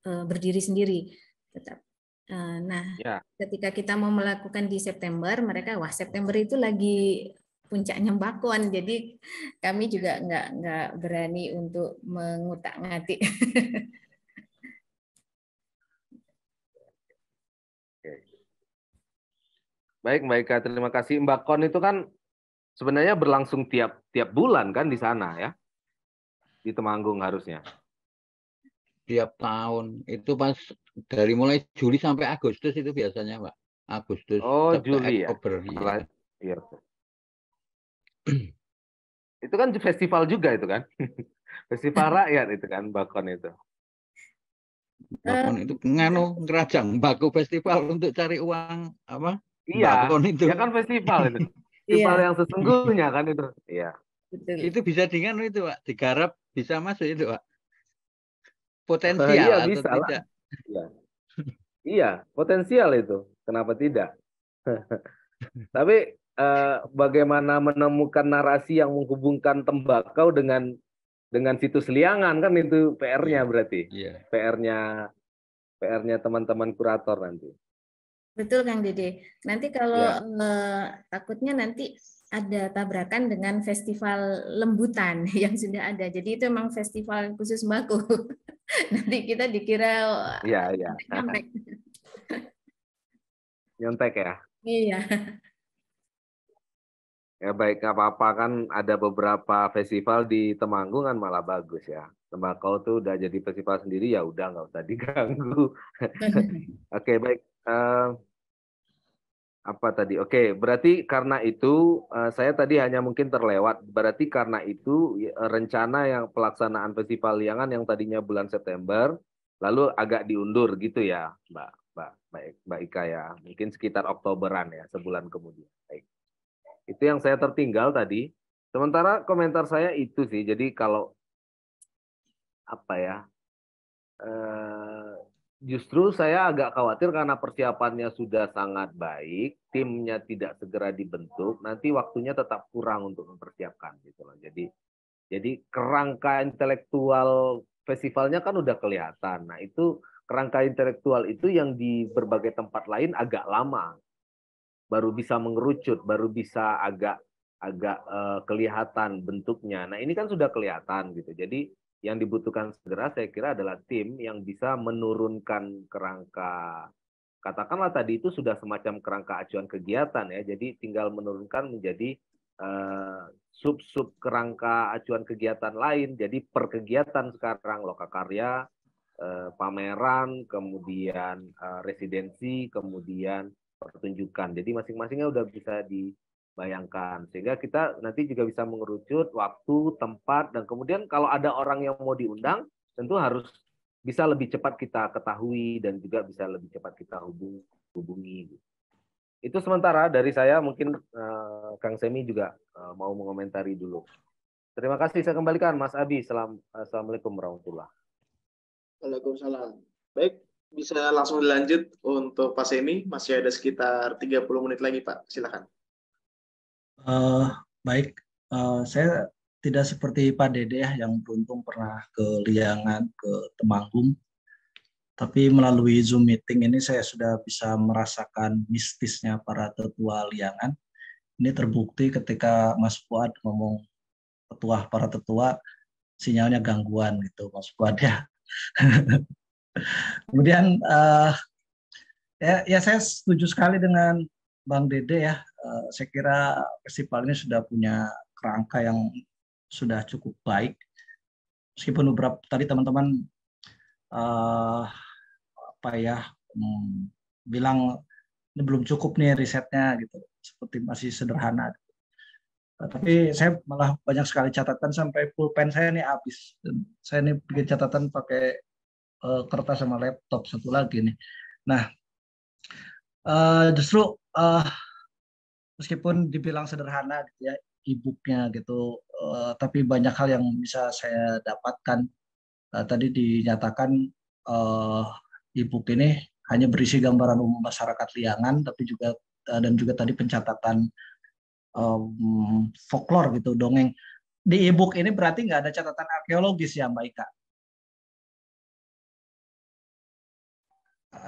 eh, berdiri sendiri tetap eh, nah ya. ketika kita mau melakukan di September mereka wah September itu lagi puncaknya bakuan jadi kami juga nggak nggak berani untuk mengutak ngatik <laughs> Baik, Mbak Ika, terima kasih. Mbak Kon itu kan sebenarnya berlangsung tiap tiap bulan kan di sana ya? Di Temanggung harusnya. Tiap tahun. Itu pas dari mulai Juli sampai Agustus itu biasanya, pak Agustus. Oh, Juli ya? Oktober, ya. Iya. iya. <clears throat> itu kan festival juga itu kan? <laughs> festival rakyat itu kan Bakon itu. Bakon itu nganu ngerajang baku festival untuk cari uang apa? iya itu. ya kan festival itu <laughs> iya. festival yang sesungguhnya kan itu iya Betul. itu bisa dengan itu pak digarap bisa masuk itu pak potensial iya, atau bisa tidak iya. iya potensial itu kenapa tidak <laughs> tapi eh, bagaimana menemukan narasi yang menghubungkan tembakau dengan dengan situs liangan kan itu PR-nya iya. berarti. Iya. PR-nya PR-nya teman-teman kurator nanti. Betul Kang Dede. Nanti kalau ya. Eh, takutnya nanti ada tabrakan dengan festival lembutan <laughs> yang sudah ada. Jadi itu memang festival khusus baku. <laughs> nanti kita dikira ya, ya. <laughs> nyontek. nyontek ya. Iya. Ya baik nggak apa-apa kan ada beberapa festival di Temanggungan malah bagus ya tembakau tuh udah jadi festival sendiri ya udah nggak usah diganggu. Oke okay, baik. Uh, apa tadi? Oke, berarti karena itu eh, saya tadi hanya mungkin terlewat. Berarti karena itu eh, rencana yang pelaksanaan festival liangan yang tadinya bulan September lalu agak diundur gitu ya, Mbak. Mbak Mbak, Mbak Ika ya. Mungkin sekitar Oktoberan ya, sebulan kemudian. Baik. Itu yang saya tertinggal tadi. Sementara komentar saya itu sih. Jadi kalau apa ya? Eh, Justru saya agak khawatir karena persiapannya sudah sangat baik, timnya tidak segera dibentuk, nanti waktunya tetap kurang untuk mempersiapkan gitu loh. Jadi jadi kerangka intelektual festivalnya kan udah kelihatan. Nah, itu kerangka intelektual itu yang di berbagai tempat lain agak lama baru bisa mengerucut, baru bisa agak agak eh, kelihatan bentuknya. Nah, ini kan sudah kelihatan gitu. Jadi yang dibutuhkan segera saya kira adalah tim yang bisa menurunkan kerangka katakanlah tadi itu sudah semacam kerangka acuan kegiatan ya jadi tinggal menurunkan menjadi eh, sub sub-sub kerangka acuan kegiatan lain jadi perkegiatan sekarang lokakarya uh, eh, pameran kemudian uh, residensi kemudian pertunjukan jadi masing-masingnya udah bisa di bayangkan. Sehingga kita nanti juga bisa mengerucut waktu, tempat, dan kemudian kalau ada orang yang mau diundang, tentu harus bisa lebih cepat kita ketahui dan juga bisa lebih cepat kita hubung, hubungi. Itu sementara dari saya, mungkin uh, Kang Semi juga uh, mau mengomentari dulu. Terima kasih, saya kembalikan Mas Abi. Salam, Assalamualaikum warahmatullahi Waalaikumsalam. Baik, bisa langsung dilanjut untuk Pak Semi. Masih ada sekitar 30 menit lagi, Pak. Silakan. Uh, baik, uh, saya tidak seperti Pak Dede ya, yang beruntung pernah ke Liangan, ke Temanggung. Tapi melalui Zoom meeting ini saya sudah bisa merasakan mistisnya para tetua Liangan. Ini terbukti ketika Mas Fuad ngomong tetua para tetua sinyalnya gangguan gitu Mas Fuad ya. <laughs> Kemudian uh, ya, ya saya setuju sekali dengan Bang Dede ya Eh, saya kira festival ini sudah punya kerangka yang sudah cukup baik. Meskipun beberapa tadi teman-teman uh, apa ya um, bilang ini belum cukup nih risetnya gitu, seperti masih sederhana. Eh, tapi saya malah banyak sekali catatan sampai pulpen saya ini habis. saya ini bikin catatan pakai uh, kertas sama laptop satu lagi nih. Nah, uh, justru uh, meskipun dibilang sederhana gitu ya e-booknya gitu uh, tapi banyak hal yang bisa saya dapatkan uh, tadi dinyatakan uh, e-book ini hanya berisi gambaran umum masyarakat Liangan tapi juga uh, dan juga tadi pencatatan um, folklore gitu dongeng di e-book ini berarti nggak ada catatan arkeologis ya Mbak Ika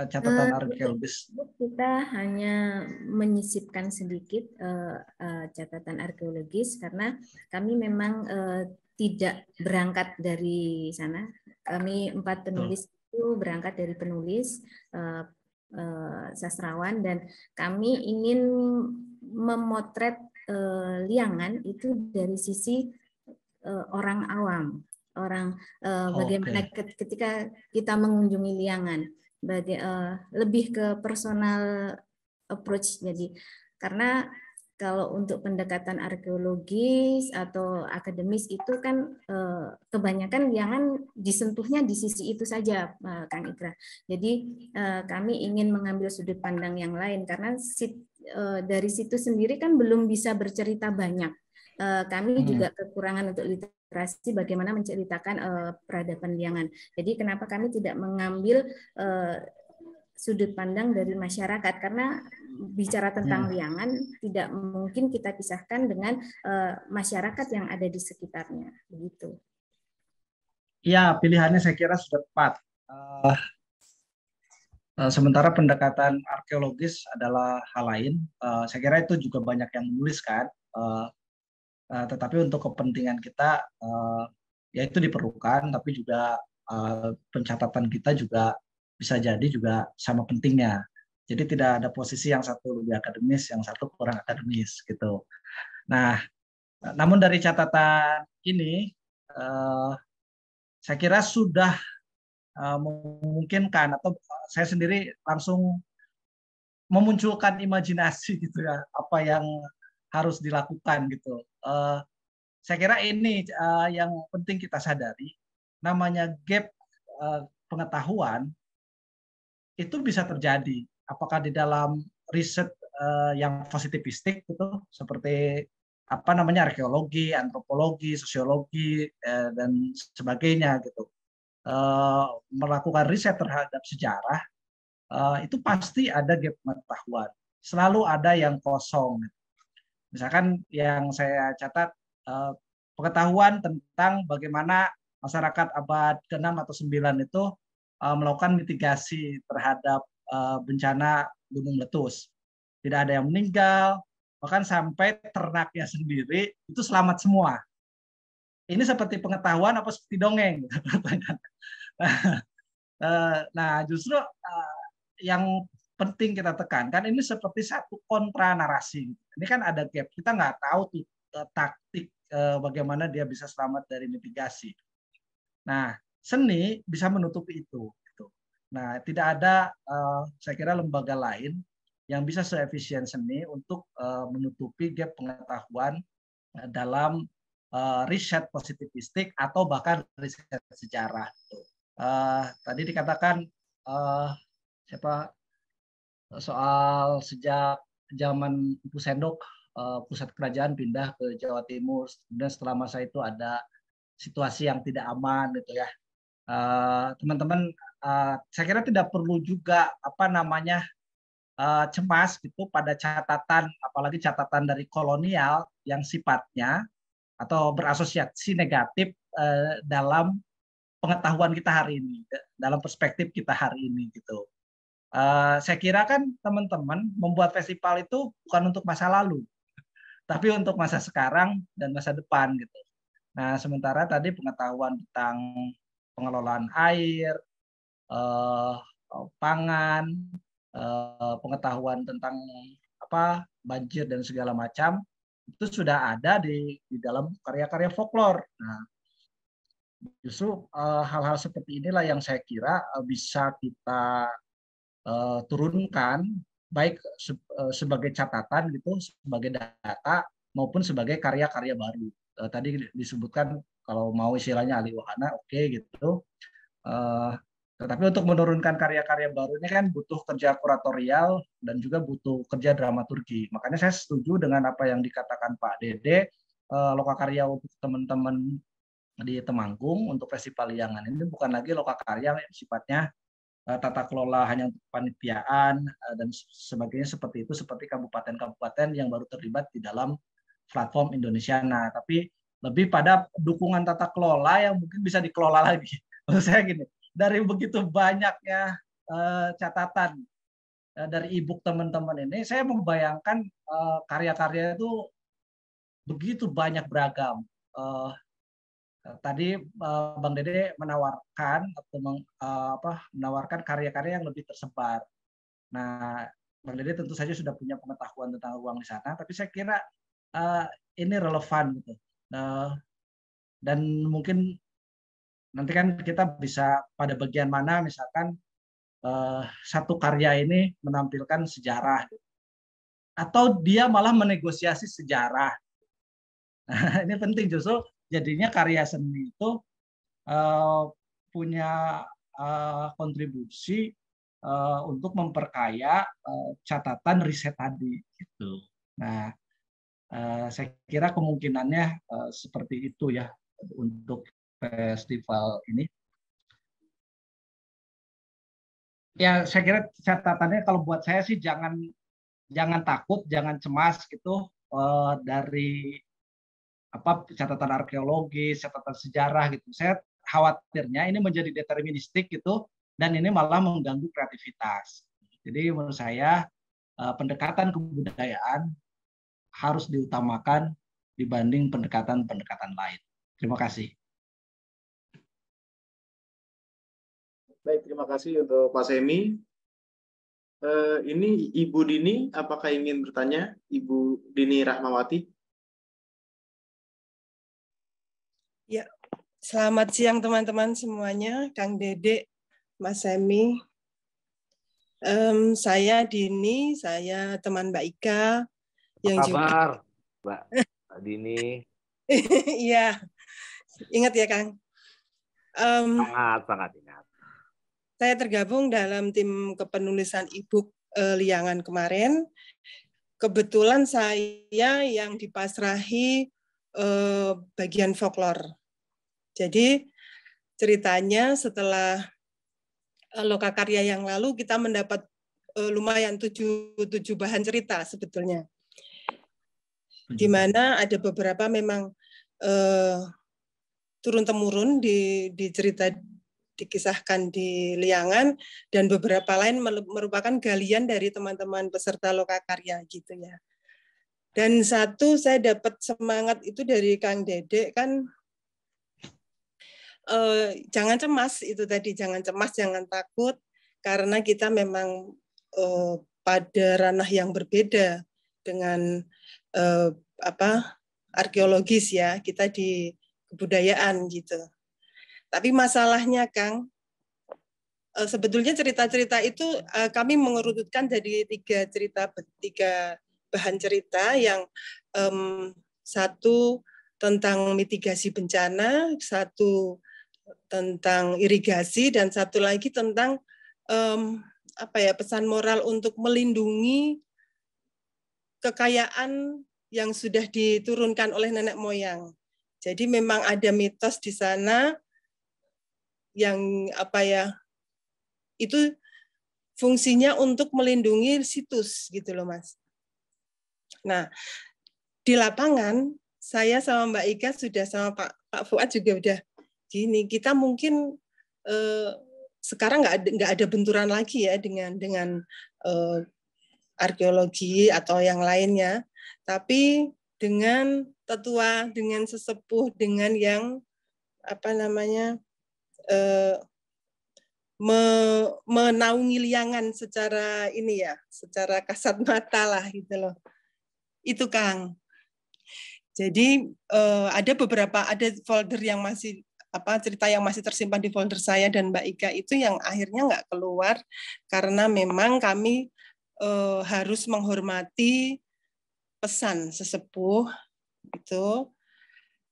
Eh, catatan uh, eh, arkeologis? Kita hanya menyisipkan sedikit uh, uh, catatan arkeologis karena kami memang uh, tidak berangkat dari sana. Kami empat penulis hmm. itu berangkat dari penulis uh, uh, sastrawan dan kami ingin memotret uh, liangan itu dari sisi uh, orang awam, orang uh, bagaimana okay. ketika kita mengunjungi liangan berarti uh, lebih ke personal approach jadi karena kalau untuk pendekatan arkeologis atau akademis itu kan eh, kebanyakan jangan disentuhnya di sisi itu saja, eh, Kang Ikra. Jadi kami ingin mengambil sudut pandang yang lain karena dari situ sendiri kan belum bisa bercerita banyak. kami hmm. juga kekurangan untuk literasi literasi bagaimana menceritakan uh, peradaban liangan. Jadi kenapa kami tidak mengambil uh, sudut pandang dari masyarakat karena bicara tentang hmm. liangan tidak mungkin kita pisahkan dengan uh, masyarakat yang ada di sekitarnya begitu. Ya pilihannya saya kira sudah tepat. Uh, uh, sementara pendekatan arkeologis adalah hal lain. Uh, saya kira itu juga banyak yang menuliskan uh, Eh, tetapi untuk kepentingan kita uh, ya itu diperlukan, tapi juga uh, pencatatan kita juga bisa jadi juga sama pentingnya. Jadi tidak ada posisi yang satu lebih akademis, yang satu kurang akademis gitu. Nah, namun dari catatan ini, uh, saya kira sudah uh, memungkinkan atau saya sendiri langsung memunculkan imajinasi gitu ya, apa yang harus dilakukan gitu. Eh, saya kira ini uh, yang penting kita sadari namanya gap uh, pengetahuan itu bisa terjadi apakah di dalam riset uh, yang positivistik gitu seperti apa namanya arkeologi, antropologi, sosiologi uh, dan sebagainya gitu uh, melakukan riset terhadap sejarah uh, itu pasti ada gap pengetahuan, selalu ada yang kosong. Gitu. Misalkan yang saya catat eh, pengetahuan tentang bagaimana masyarakat abad ke-6 atau 9 itu eh, melakukan mitigasi terhadap eh, bencana gunung letus. Tidak ada yang meninggal, bahkan sampai ternaknya sendiri itu selamat semua. Ini seperti pengetahuan apa seperti dongeng? <laughs> nah, justru yang penting kita tekankan ini seperti satu kontra narasi. Ini kan ada gap. Kita nggak tahu tuh eh, taktik eh, bagaimana dia bisa selamat dari mitigasi. Nah, seni bisa menutupi itu. Gitu. Nah, tidak ada eh, saya kira lembaga lain yang bisa seefisien seni untuk menutupi gap pengetahuan dalam riset positivistik atau bahkan riset sejarah. Gitu. Tadi dikatakan siapa soal sejak zaman Ibu Sendok eh, pusat kerajaan pindah ke Jawa Timur. dan setelah masa itu ada situasi yang tidak aman gitu ya. Eh, teman-teman, eh, saya kira tidak perlu juga apa namanya uh, cemas gitu pada catatan, apalagi catatan dari kolonial yang sifatnya atau berasosiasi negatif dalam pengetahuan kita hari ini, dalam perspektif kita hari ini gitu. Uh, saya kira kan teman-teman membuat festival itu bukan untuk masa lalu, tapi untuk masa sekarang dan masa depan gitu. Nah, sementara tadi pengetahuan tentang pengelolaan air, uh, pangan, uh, pengetahuan tentang apa banjir dan segala macam itu sudah ada di di dalam karya-karya folklore. Nah, justru hal-hal uh, seperti inilah yang saya kira bisa kita uh, turunkan baik se uh, sebagai catatan gitu, sebagai data maupun sebagai karya-karya baru. Uh, tadi disebutkan kalau mau istilahnya ahli wahana, oke okay, gitu. Uh, tetapi untuk menurunkan karya-karya baru ini kan butuh kerja kuratorial dan juga butuh kerja dramaturgi. Makanya saya setuju dengan apa yang dikatakan Pak Dede, uh, lokakarya untuk teman-teman di Temanggung untuk festival Liangan ini bukan lagi lokakarya yang sifatnya Eh, tata kelola hanya untuk panitiaan eh, dan sebagainya seperti itu seperti kabupaten-kabupaten yang baru terlibat di dalam platform Indonesia. Nah, tapi lebih pada dukungan tata kelola yang mungkin bisa dikelola <laughs> lagi. menurut saya gini, dari begitu banyaknya eh, catatan dari dari e teman-teman ini, saya membayangkan karya-karya itu begitu banyak beragam. Eh, tadi eh, Bang Dede menawarkan atau meng, eh, apa, menawarkan karya-karya yang lebih tersebar. Nah, Bang Dede tentu saja sudah punya pengetahuan tentang uang di sana, tapi saya kira uh, ini relevan gitu. Uh, dan mungkin nanti kan kita bisa pada bagian mana misalkan uh, satu karya ini menampilkan sejarah atau dia malah menegosiasi sejarah. <laughs> Nah, ini penting justru jadinya karya seni itu uh, punya uh, kontribusi uh, untuk memperkaya uh, catatan riset tadi gitu. Nah, uh, saya kira kemungkinannya uh, seperti itu ya untuk festival ini. Ya, saya kira catatannya kalau buat saya sih jangan jangan takut, jangan cemas gitu uh, dari apa catatan arkeologis, catatan sejarah gitu. Saya khawatirnya ini menjadi deterministik gitu dan ini malah mengganggu kreativitas. Jadi menurut saya eh, pendekatan kebudayaan harus diutamakan dibanding pendekatan-pendekatan lain. Terima kasih. Baik, terima kasih untuk Pak Semi. Eh, ini Ibu Dini, apakah ingin bertanya? Ibu Dini Rahmawati. Ya, selamat siang teman-teman semuanya, Kang Dede, Mas Semi. Um, saya Dini, saya teman Mbak Ika. Apa yang kabar, juga... Mbak, Mbak Dini? <laughs> Iya, ingat ya Kang. Um, sangat, sangat ingat. Saya tergabung dalam tim kepenulisan e uh, Liangan kemarin. Kebetulan saya yang dipasrahi uh, bagian folklore jadi ceritanya setelah eh, loka karya yang lalu kita mendapat eh, lumayan tujuh, tujuh bahan cerita sebetulnya. Hmm. Di mana ada beberapa memang uh, turun-temurun di, di cerita dikisahkan di Liangan dan beberapa lain merupakan galian dari teman-teman peserta loka karya gitu ya. Dan satu saya dapat semangat itu dari Kang Dedek kan Eh, jangan cemas itu tadi jangan cemas jangan takut karena kita memang uh, pada ranah yang berbeda dengan uh, apa arkeologis ya kita di kebudayaan gitu tapi masalahnya Kang sebetulnya cerita-cerita itu kami mengerutkan jadi tiga cerita tiga bahan cerita yang um, satu tentang mitigasi bencana, satu tentang irigasi dan satu lagi tentang um, apa ya pesan moral untuk melindungi kekayaan yang sudah diturunkan oleh nenek moyang. Jadi memang ada mitos di sana yang apa ya itu fungsinya untuk melindungi situs gitu loh mas. Nah di lapangan saya sama Mbak Ika sudah sama Pak Pak Fuad juga udah gini kita mungkin eh, sekarang nggak ada ada benturan lagi ya dengan dengan eh, arkeologi atau yang lainnya tapi dengan tetua dengan sesepuh dengan yang apa namanya eh, me, menaungi liangan secara ini ya secara kasat mata lah gitu loh itu Kang jadi eh, ada beberapa ada folder yang masih apa cerita yang masih tersimpan di folder saya dan Mbak Ika itu yang akhirnya nggak keluar karena memang kami e, harus menghormati pesan sesepuh itu.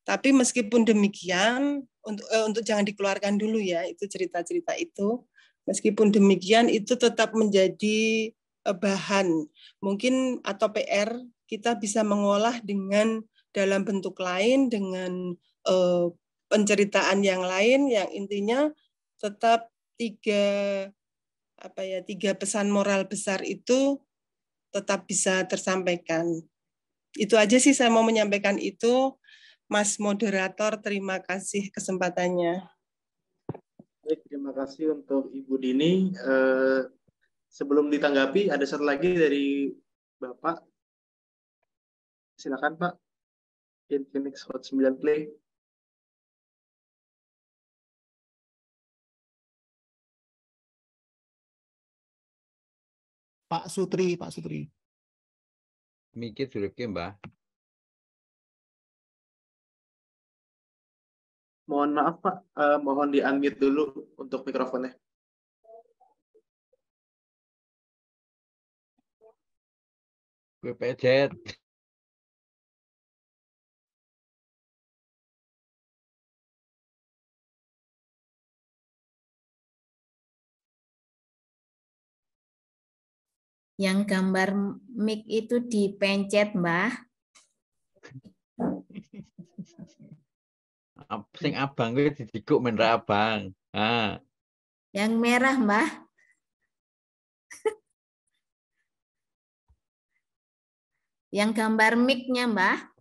Tapi meskipun demikian untuk eh, untuk jangan dikeluarkan dulu ya itu cerita-cerita itu. Meskipun demikian itu tetap menjadi eh, bahan mungkin atau PR kita bisa mengolah dengan dalam bentuk lain dengan eh, penceritaan yang lain yang intinya tetap tiga apa ya tiga pesan moral besar itu tetap bisa tersampaikan. Itu aja sih saya mau menyampaikan itu. Mas moderator, terima kasih kesempatannya. Baik, terima kasih untuk Ibu Dini. Eh, sebelum ditanggapi, ada satu lagi dari Bapak. Silakan Pak. Infinix Hot 9 Play. Pak Sutri, Pak Sutri. Mikir ke Mbak. Mohon maaf Pak, uh, mohon di unmute dulu untuk mikrofonnya. BPJ. Yang gambar mic itu dipencet, Mbah. Sing abang gue didikuk menra abang. Ah. Yang merah, Mbah. Yang gambar mic-nya, Mbah.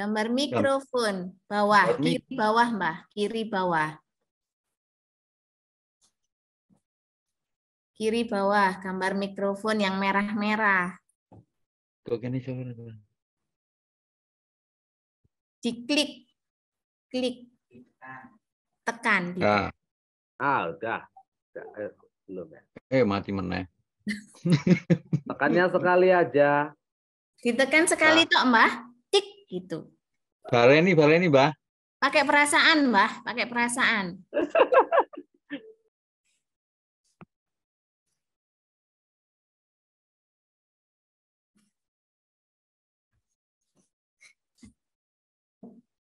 Gambar mikrofon bawah, kiri bawah, mbak kiri bawah. Kiri bawah, gambar mikrofon yang merah-merah. Kok gini Diklik. Klik. Tekan. Nah. Ah, udah. Eh, belum ya. Eh, mati meneh. <laughs> Tekannya sekali aja. Ditekan sekali nah. mbak gitu. Baleni, baleni, Mbah. Pakai perasaan, Mbah, pakai perasaan.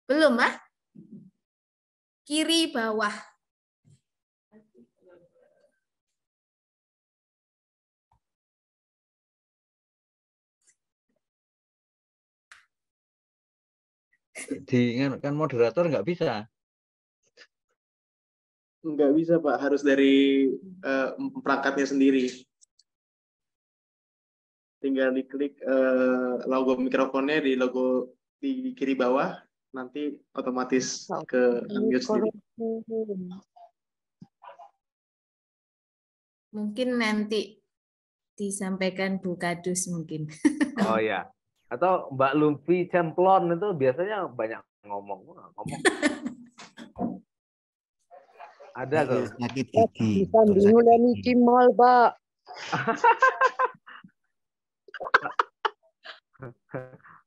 Belum, Mbah? Kiri bawah. di kan, kan moderator nggak bisa nggak bisa pak harus dari uh, perangkatnya sendiri tinggal diklik uh, logo mikrofonnya di logo di, kiri bawah nanti otomatis ke unmute sendiri mungkin nanti disampaikan Bu Kadus mungkin oh ya atau Mbak Lumpi Cemplon itu biasanya banyak ngomong ngomong ada tuh sakit eh, gigi bisa Mbak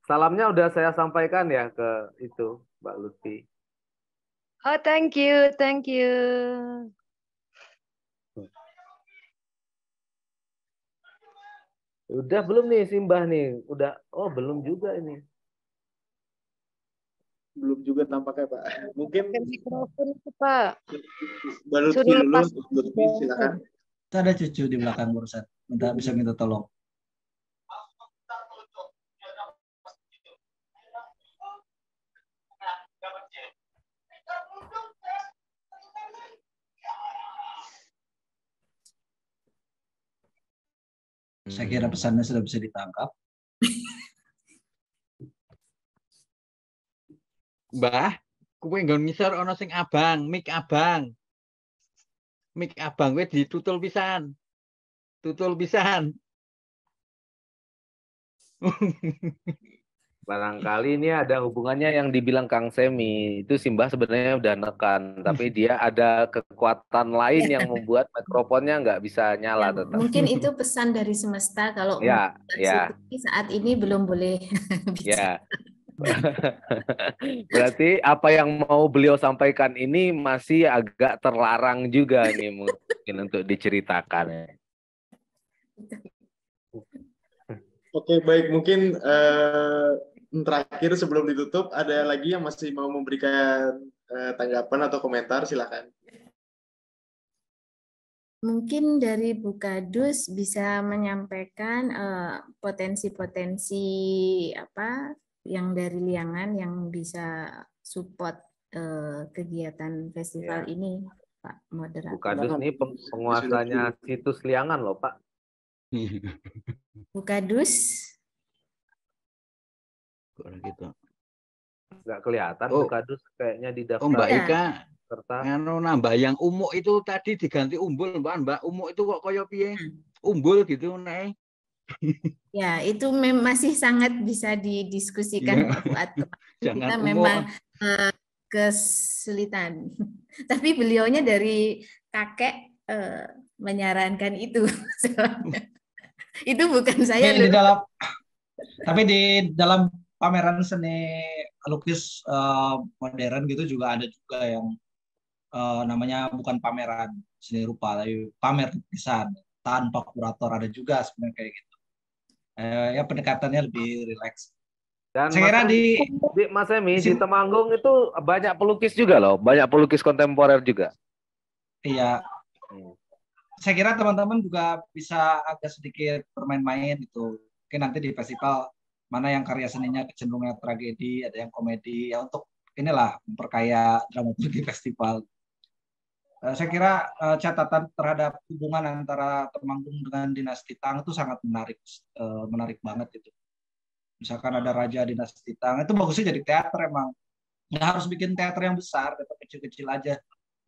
Salamnya udah saya sampaikan ya ke itu Mbak Lutfi. Oh, thank you, thank you. Udah belum nih simbah nih? Udah oh belum juga ini. Belum juga tampaknya Pak. <laughs> Mungkin mikrofon itu Pak. Baru dulu silakan. Tidak ada cucu di belakang barusan. Minta bisa minta tolong. Saya kira hmm. pesannya sudah bisa ditangkap. Mbah, kue nggon ngisor ana sing abang, mik abang. Mik abang kowe ditutul pisan. Tutul pisan. <laughs> Barangkali ini ada hubungannya yang dibilang Kang Semi. Itu Simbah sebenarnya udah nekan, tapi <laughs> dia ada kekuatan lain yang membuat mikrofonnya nggak bisa nyala ya, tetap. Mungkin <laughs> itu pesan dari semesta kalau ya, ya. saat ini belum boleh <laughs> bicara. Ya. Berarti apa yang mau beliau sampaikan ini masih agak terlarang juga nih mungkin untuk diceritakan. Oke baik mungkin uh, terakhir sebelum ditutup ada lagi yang masih mau memberikan uh, tanggapan atau komentar silakan. Mungkin dari Bukadus bisa menyampaikan eh, potensi-potensi uh, apa yang dari Liangan yang bisa support uh, kegiatan festival ya. ini, Pak moderator. Bukadus ini penguasanya situs Liangan loh, Pak. Bukadus orang kita. Nggak kelihatan oh. kadus kayaknya di daftar. Oh, Mbak Ika, Serta... Ngano nambah yang umuk itu tadi diganti umbul, Mbak. Mbak, umuk itu kok koyo piye? Hmm. Umbul gitu, Nek. ya, itu masih sangat bisa didiskusikan ya. Buat <laughs> kita umur. memang uh, kesulitan. <laughs> Tapi beliaunya dari kakek uh, menyarankan itu. <laughs> itu bukan saya. Tapi di dalam tapi di dalam pameran seni lukis uh, modern gitu juga ada juga yang uh, namanya bukan pameran seni rupa tapi pamer lukisan tanpa kurator ada juga sebenarnya kayak gitu. Uh, ya pendekatannya lebih rileks. Dan saya kira di, di Mas Emi di Temanggung itu banyak pelukis juga loh, banyak pelukis kontemporer juga. Iya. Hmm. Saya kira teman-teman juga bisa agak sedikit bermain-main itu, Mungkin nanti di festival mana yang karya seninya kecenderungan tragedi, ada yang komedi, ya untuk inilah memperkaya drama <laughs> dramaturgi festival. Eh, saya kira eh, catatan terhadap hubungan antara Temanggung dengan dinasti Tang itu sangat menarik, eh, menarik banget itu. Misalkan ada raja dinasti Tang, itu bagusnya jadi teater emang. Nggak harus bikin teater yang besar, teater kecil-kecil aja.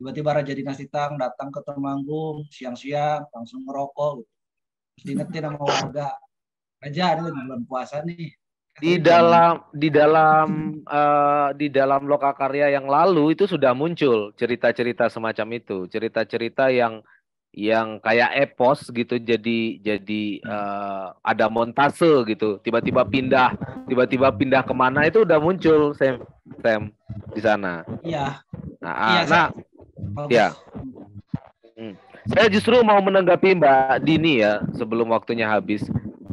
Tiba-tiba raja dinasti Tang datang ke Temanggung siang-siang, langsung merokok, gitu. Terus sama warga, aja di bulan puasa nih di dalam di dalam uh, di dalam lokakarya yang lalu itu sudah muncul cerita-cerita semacam itu cerita-cerita yang yang kayak epos gitu jadi jadi uh, ada montase gitu tiba-tiba pindah tiba-tiba pindah kemana itu udah muncul sem sem di sana iya nah, iya, ah, nah saya. ya hmm. saya justru mau menanggapi Mbak Dini ya sebelum waktunya habis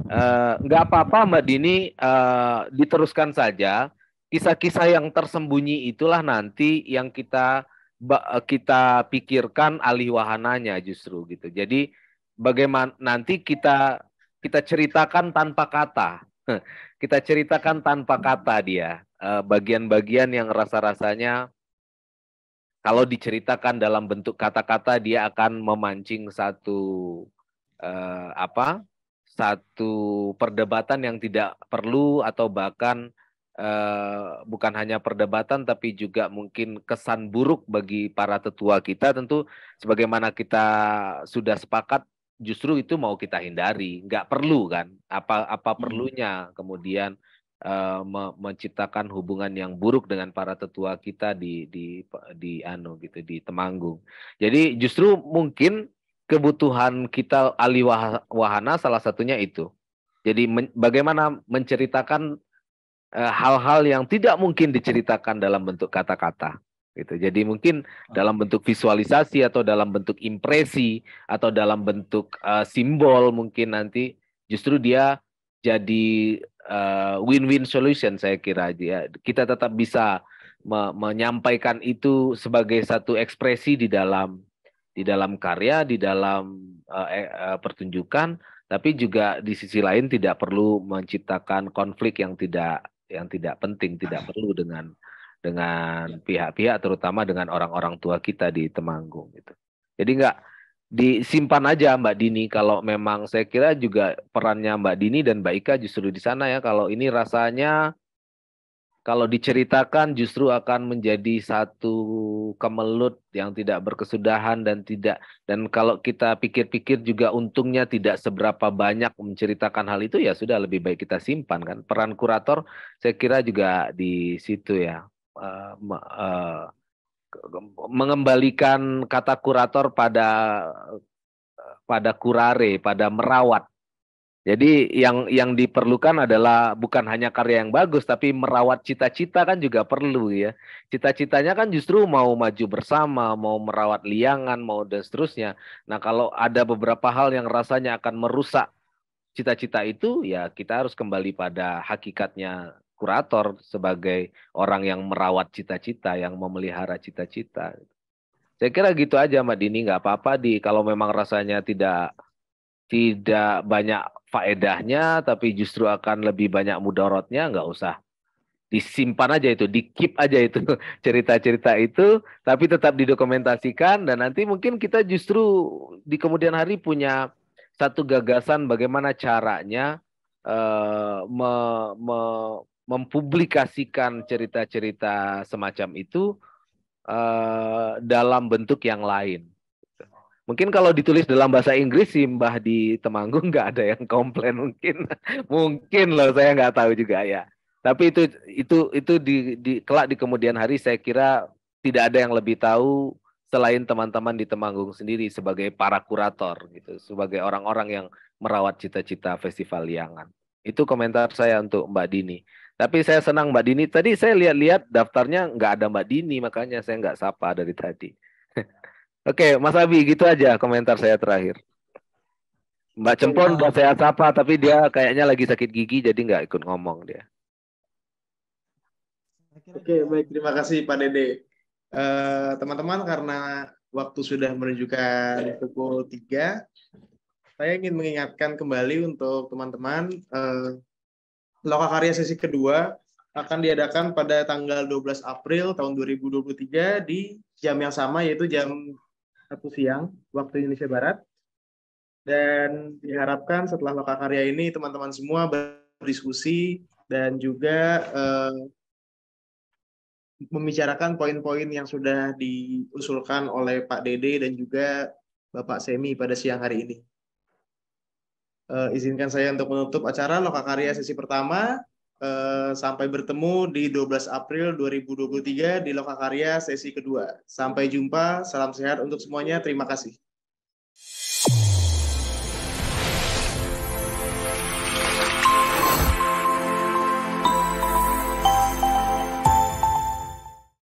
Eh, nggak uh, apa-apa Mbak Dini uh, diteruskan saja kisah-kisah yang tersembunyi itulah nanti yang kita eh, kita pikirkan alih wahananya justru gitu. Jadi bagaimana nanti kita kita ceritakan tanpa kata. <laughs> kita ceritakan tanpa kata dia bagian-bagian yang rasa-rasanya kalau diceritakan dalam bentuk kata-kata dia akan memancing satu apa satu perdebatan yang tidak perlu atau bahkan Uh, bukan hanya perdebatan tapi juga mungkin kesan buruk bagi para tetua kita tentu sebagaimana kita sudah sepakat justru itu mau kita hindari nggak perlu kan apa apa hmm. perlunya kemudian uh, me menciptakan hubungan yang buruk dengan para tetua kita di di di anu gitu di Temanggung jadi justru mungkin kebutuhan kita ahli wahana salah satunya itu. Jadi men, bagaimana menceritakan eh, hal-hal e, yang tidak mungkin diceritakan dalam bentuk kata-kata gitu. Jadi mungkin dalam bentuk visualisasi atau dalam bentuk impresi atau dalam bentuk e, simbol mungkin nanti justru dia jadi win eh, win-win solution saya kira ya. Kita tetap bisa me menyampaikan itu sebagai satu ekspresi di dalam di dalam karya, di dalam uh, uh, pertunjukan, tapi juga di sisi lain tidak perlu menciptakan konflik yang tidak yang tidak penting, tidak perlu dengan dengan ya. pihak-pihak terutama dengan orang-orang tua kita di Temanggung gitu. Jadi enggak disimpan aja Mbak Dini kalau memang saya kira juga perannya Mbak Dini dan Mbak Ika justru di sana ya kalau ini rasanya kalau diceritakan justru akan menjadi satu kemelut yang tidak berkesudahan dan tidak dan kalau kita pikir-pikir juga untungnya tidak seberapa banyak menceritakan hal itu ya sudah lebih baik kita simpan kan peran kurator saya kira juga di situ ya uh, uh, mengembalikan kata kurator pada eh, pada kurare pada merawat jadi yang yang diperlukan adalah bukan hanya karya yang bagus tapi merawat cita-cita kan juga perlu ya. Cita-citanya kan justru mau maju bersama, mau merawat liangan, mau dan seterusnya. Nah, kalau ada beberapa hal yang rasanya akan merusak cita-cita itu ya kita harus kembali pada hakikatnya kurator sebagai orang yang merawat cita-cita, yang memelihara cita-cita. Saya kira gitu aja Mbak Dini, nggak apa-apa di kalau memang rasanya tidak tidak banyak faedahnya tapi justru akan lebih banyak mudorotnya nggak usah disimpan aja itu, dikip aja itu <laughs> cerita-cerita itu, tapi tetap didokumentasikan dan nanti mungkin kita justru di kemudian hari punya satu gagasan bagaimana caranya uh, me, me, mempublikasikan cerita-cerita semacam itu uh, dalam bentuk yang lain. Mungkin kalau ditulis dalam bahasa Inggris sih Mbah di Temanggung nggak ada yang komplain mungkin. <laughs> mungkin loh saya nggak tahu juga ya. Tapi itu itu itu di, di kelak di kemudian hari saya kira tidak ada yang lebih tahu selain teman-teman di Temanggung sendiri sebagai para kurator gitu, sebagai orang-orang yang merawat cita-cita Festival Liangan. Itu komentar saya untuk Mbak Dini. Tapi saya senang Mbak Dini. Tadi saya lihat-lihat daftarnya nggak ada Mbak Dini, makanya saya nggak sapa dari tadi. Oke, Mas Abi, gitu aja komentar saya terakhir. Mbak Cempon udah saya apa, tapi dia kayaknya lagi sakit gigi, jadi nggak ikut ngomong dia. Oke, baik. Terima kasih Pak Dede. Eh, teman-teman, uh, karena waktu sudah menunjukkan pukul 3, saya ingin mengingatkan kembali untuk teman-teman, uh, sesi kedua akan diadakan pada tanggal 12 April tahun 2023 di jam yang sama, yaitu jam satu siang waktu Indonesia Barat. Dan diharapkan setelah loka karya ini teman-teman semua berdiskusi dan juga eh, membicarakan poin-poin yang sudah diusulkan oleh Pak Dede dan juga Bapak Semi pada siang hari ini. Eh, izinkan saya untuk menutup acara loka karya sesi pertama eh, sampai bertemu di 12 April 2023 di Lokakarya sesi kedua. Sampai jumpa, salam sehat untuk semuanya. Terima kasih.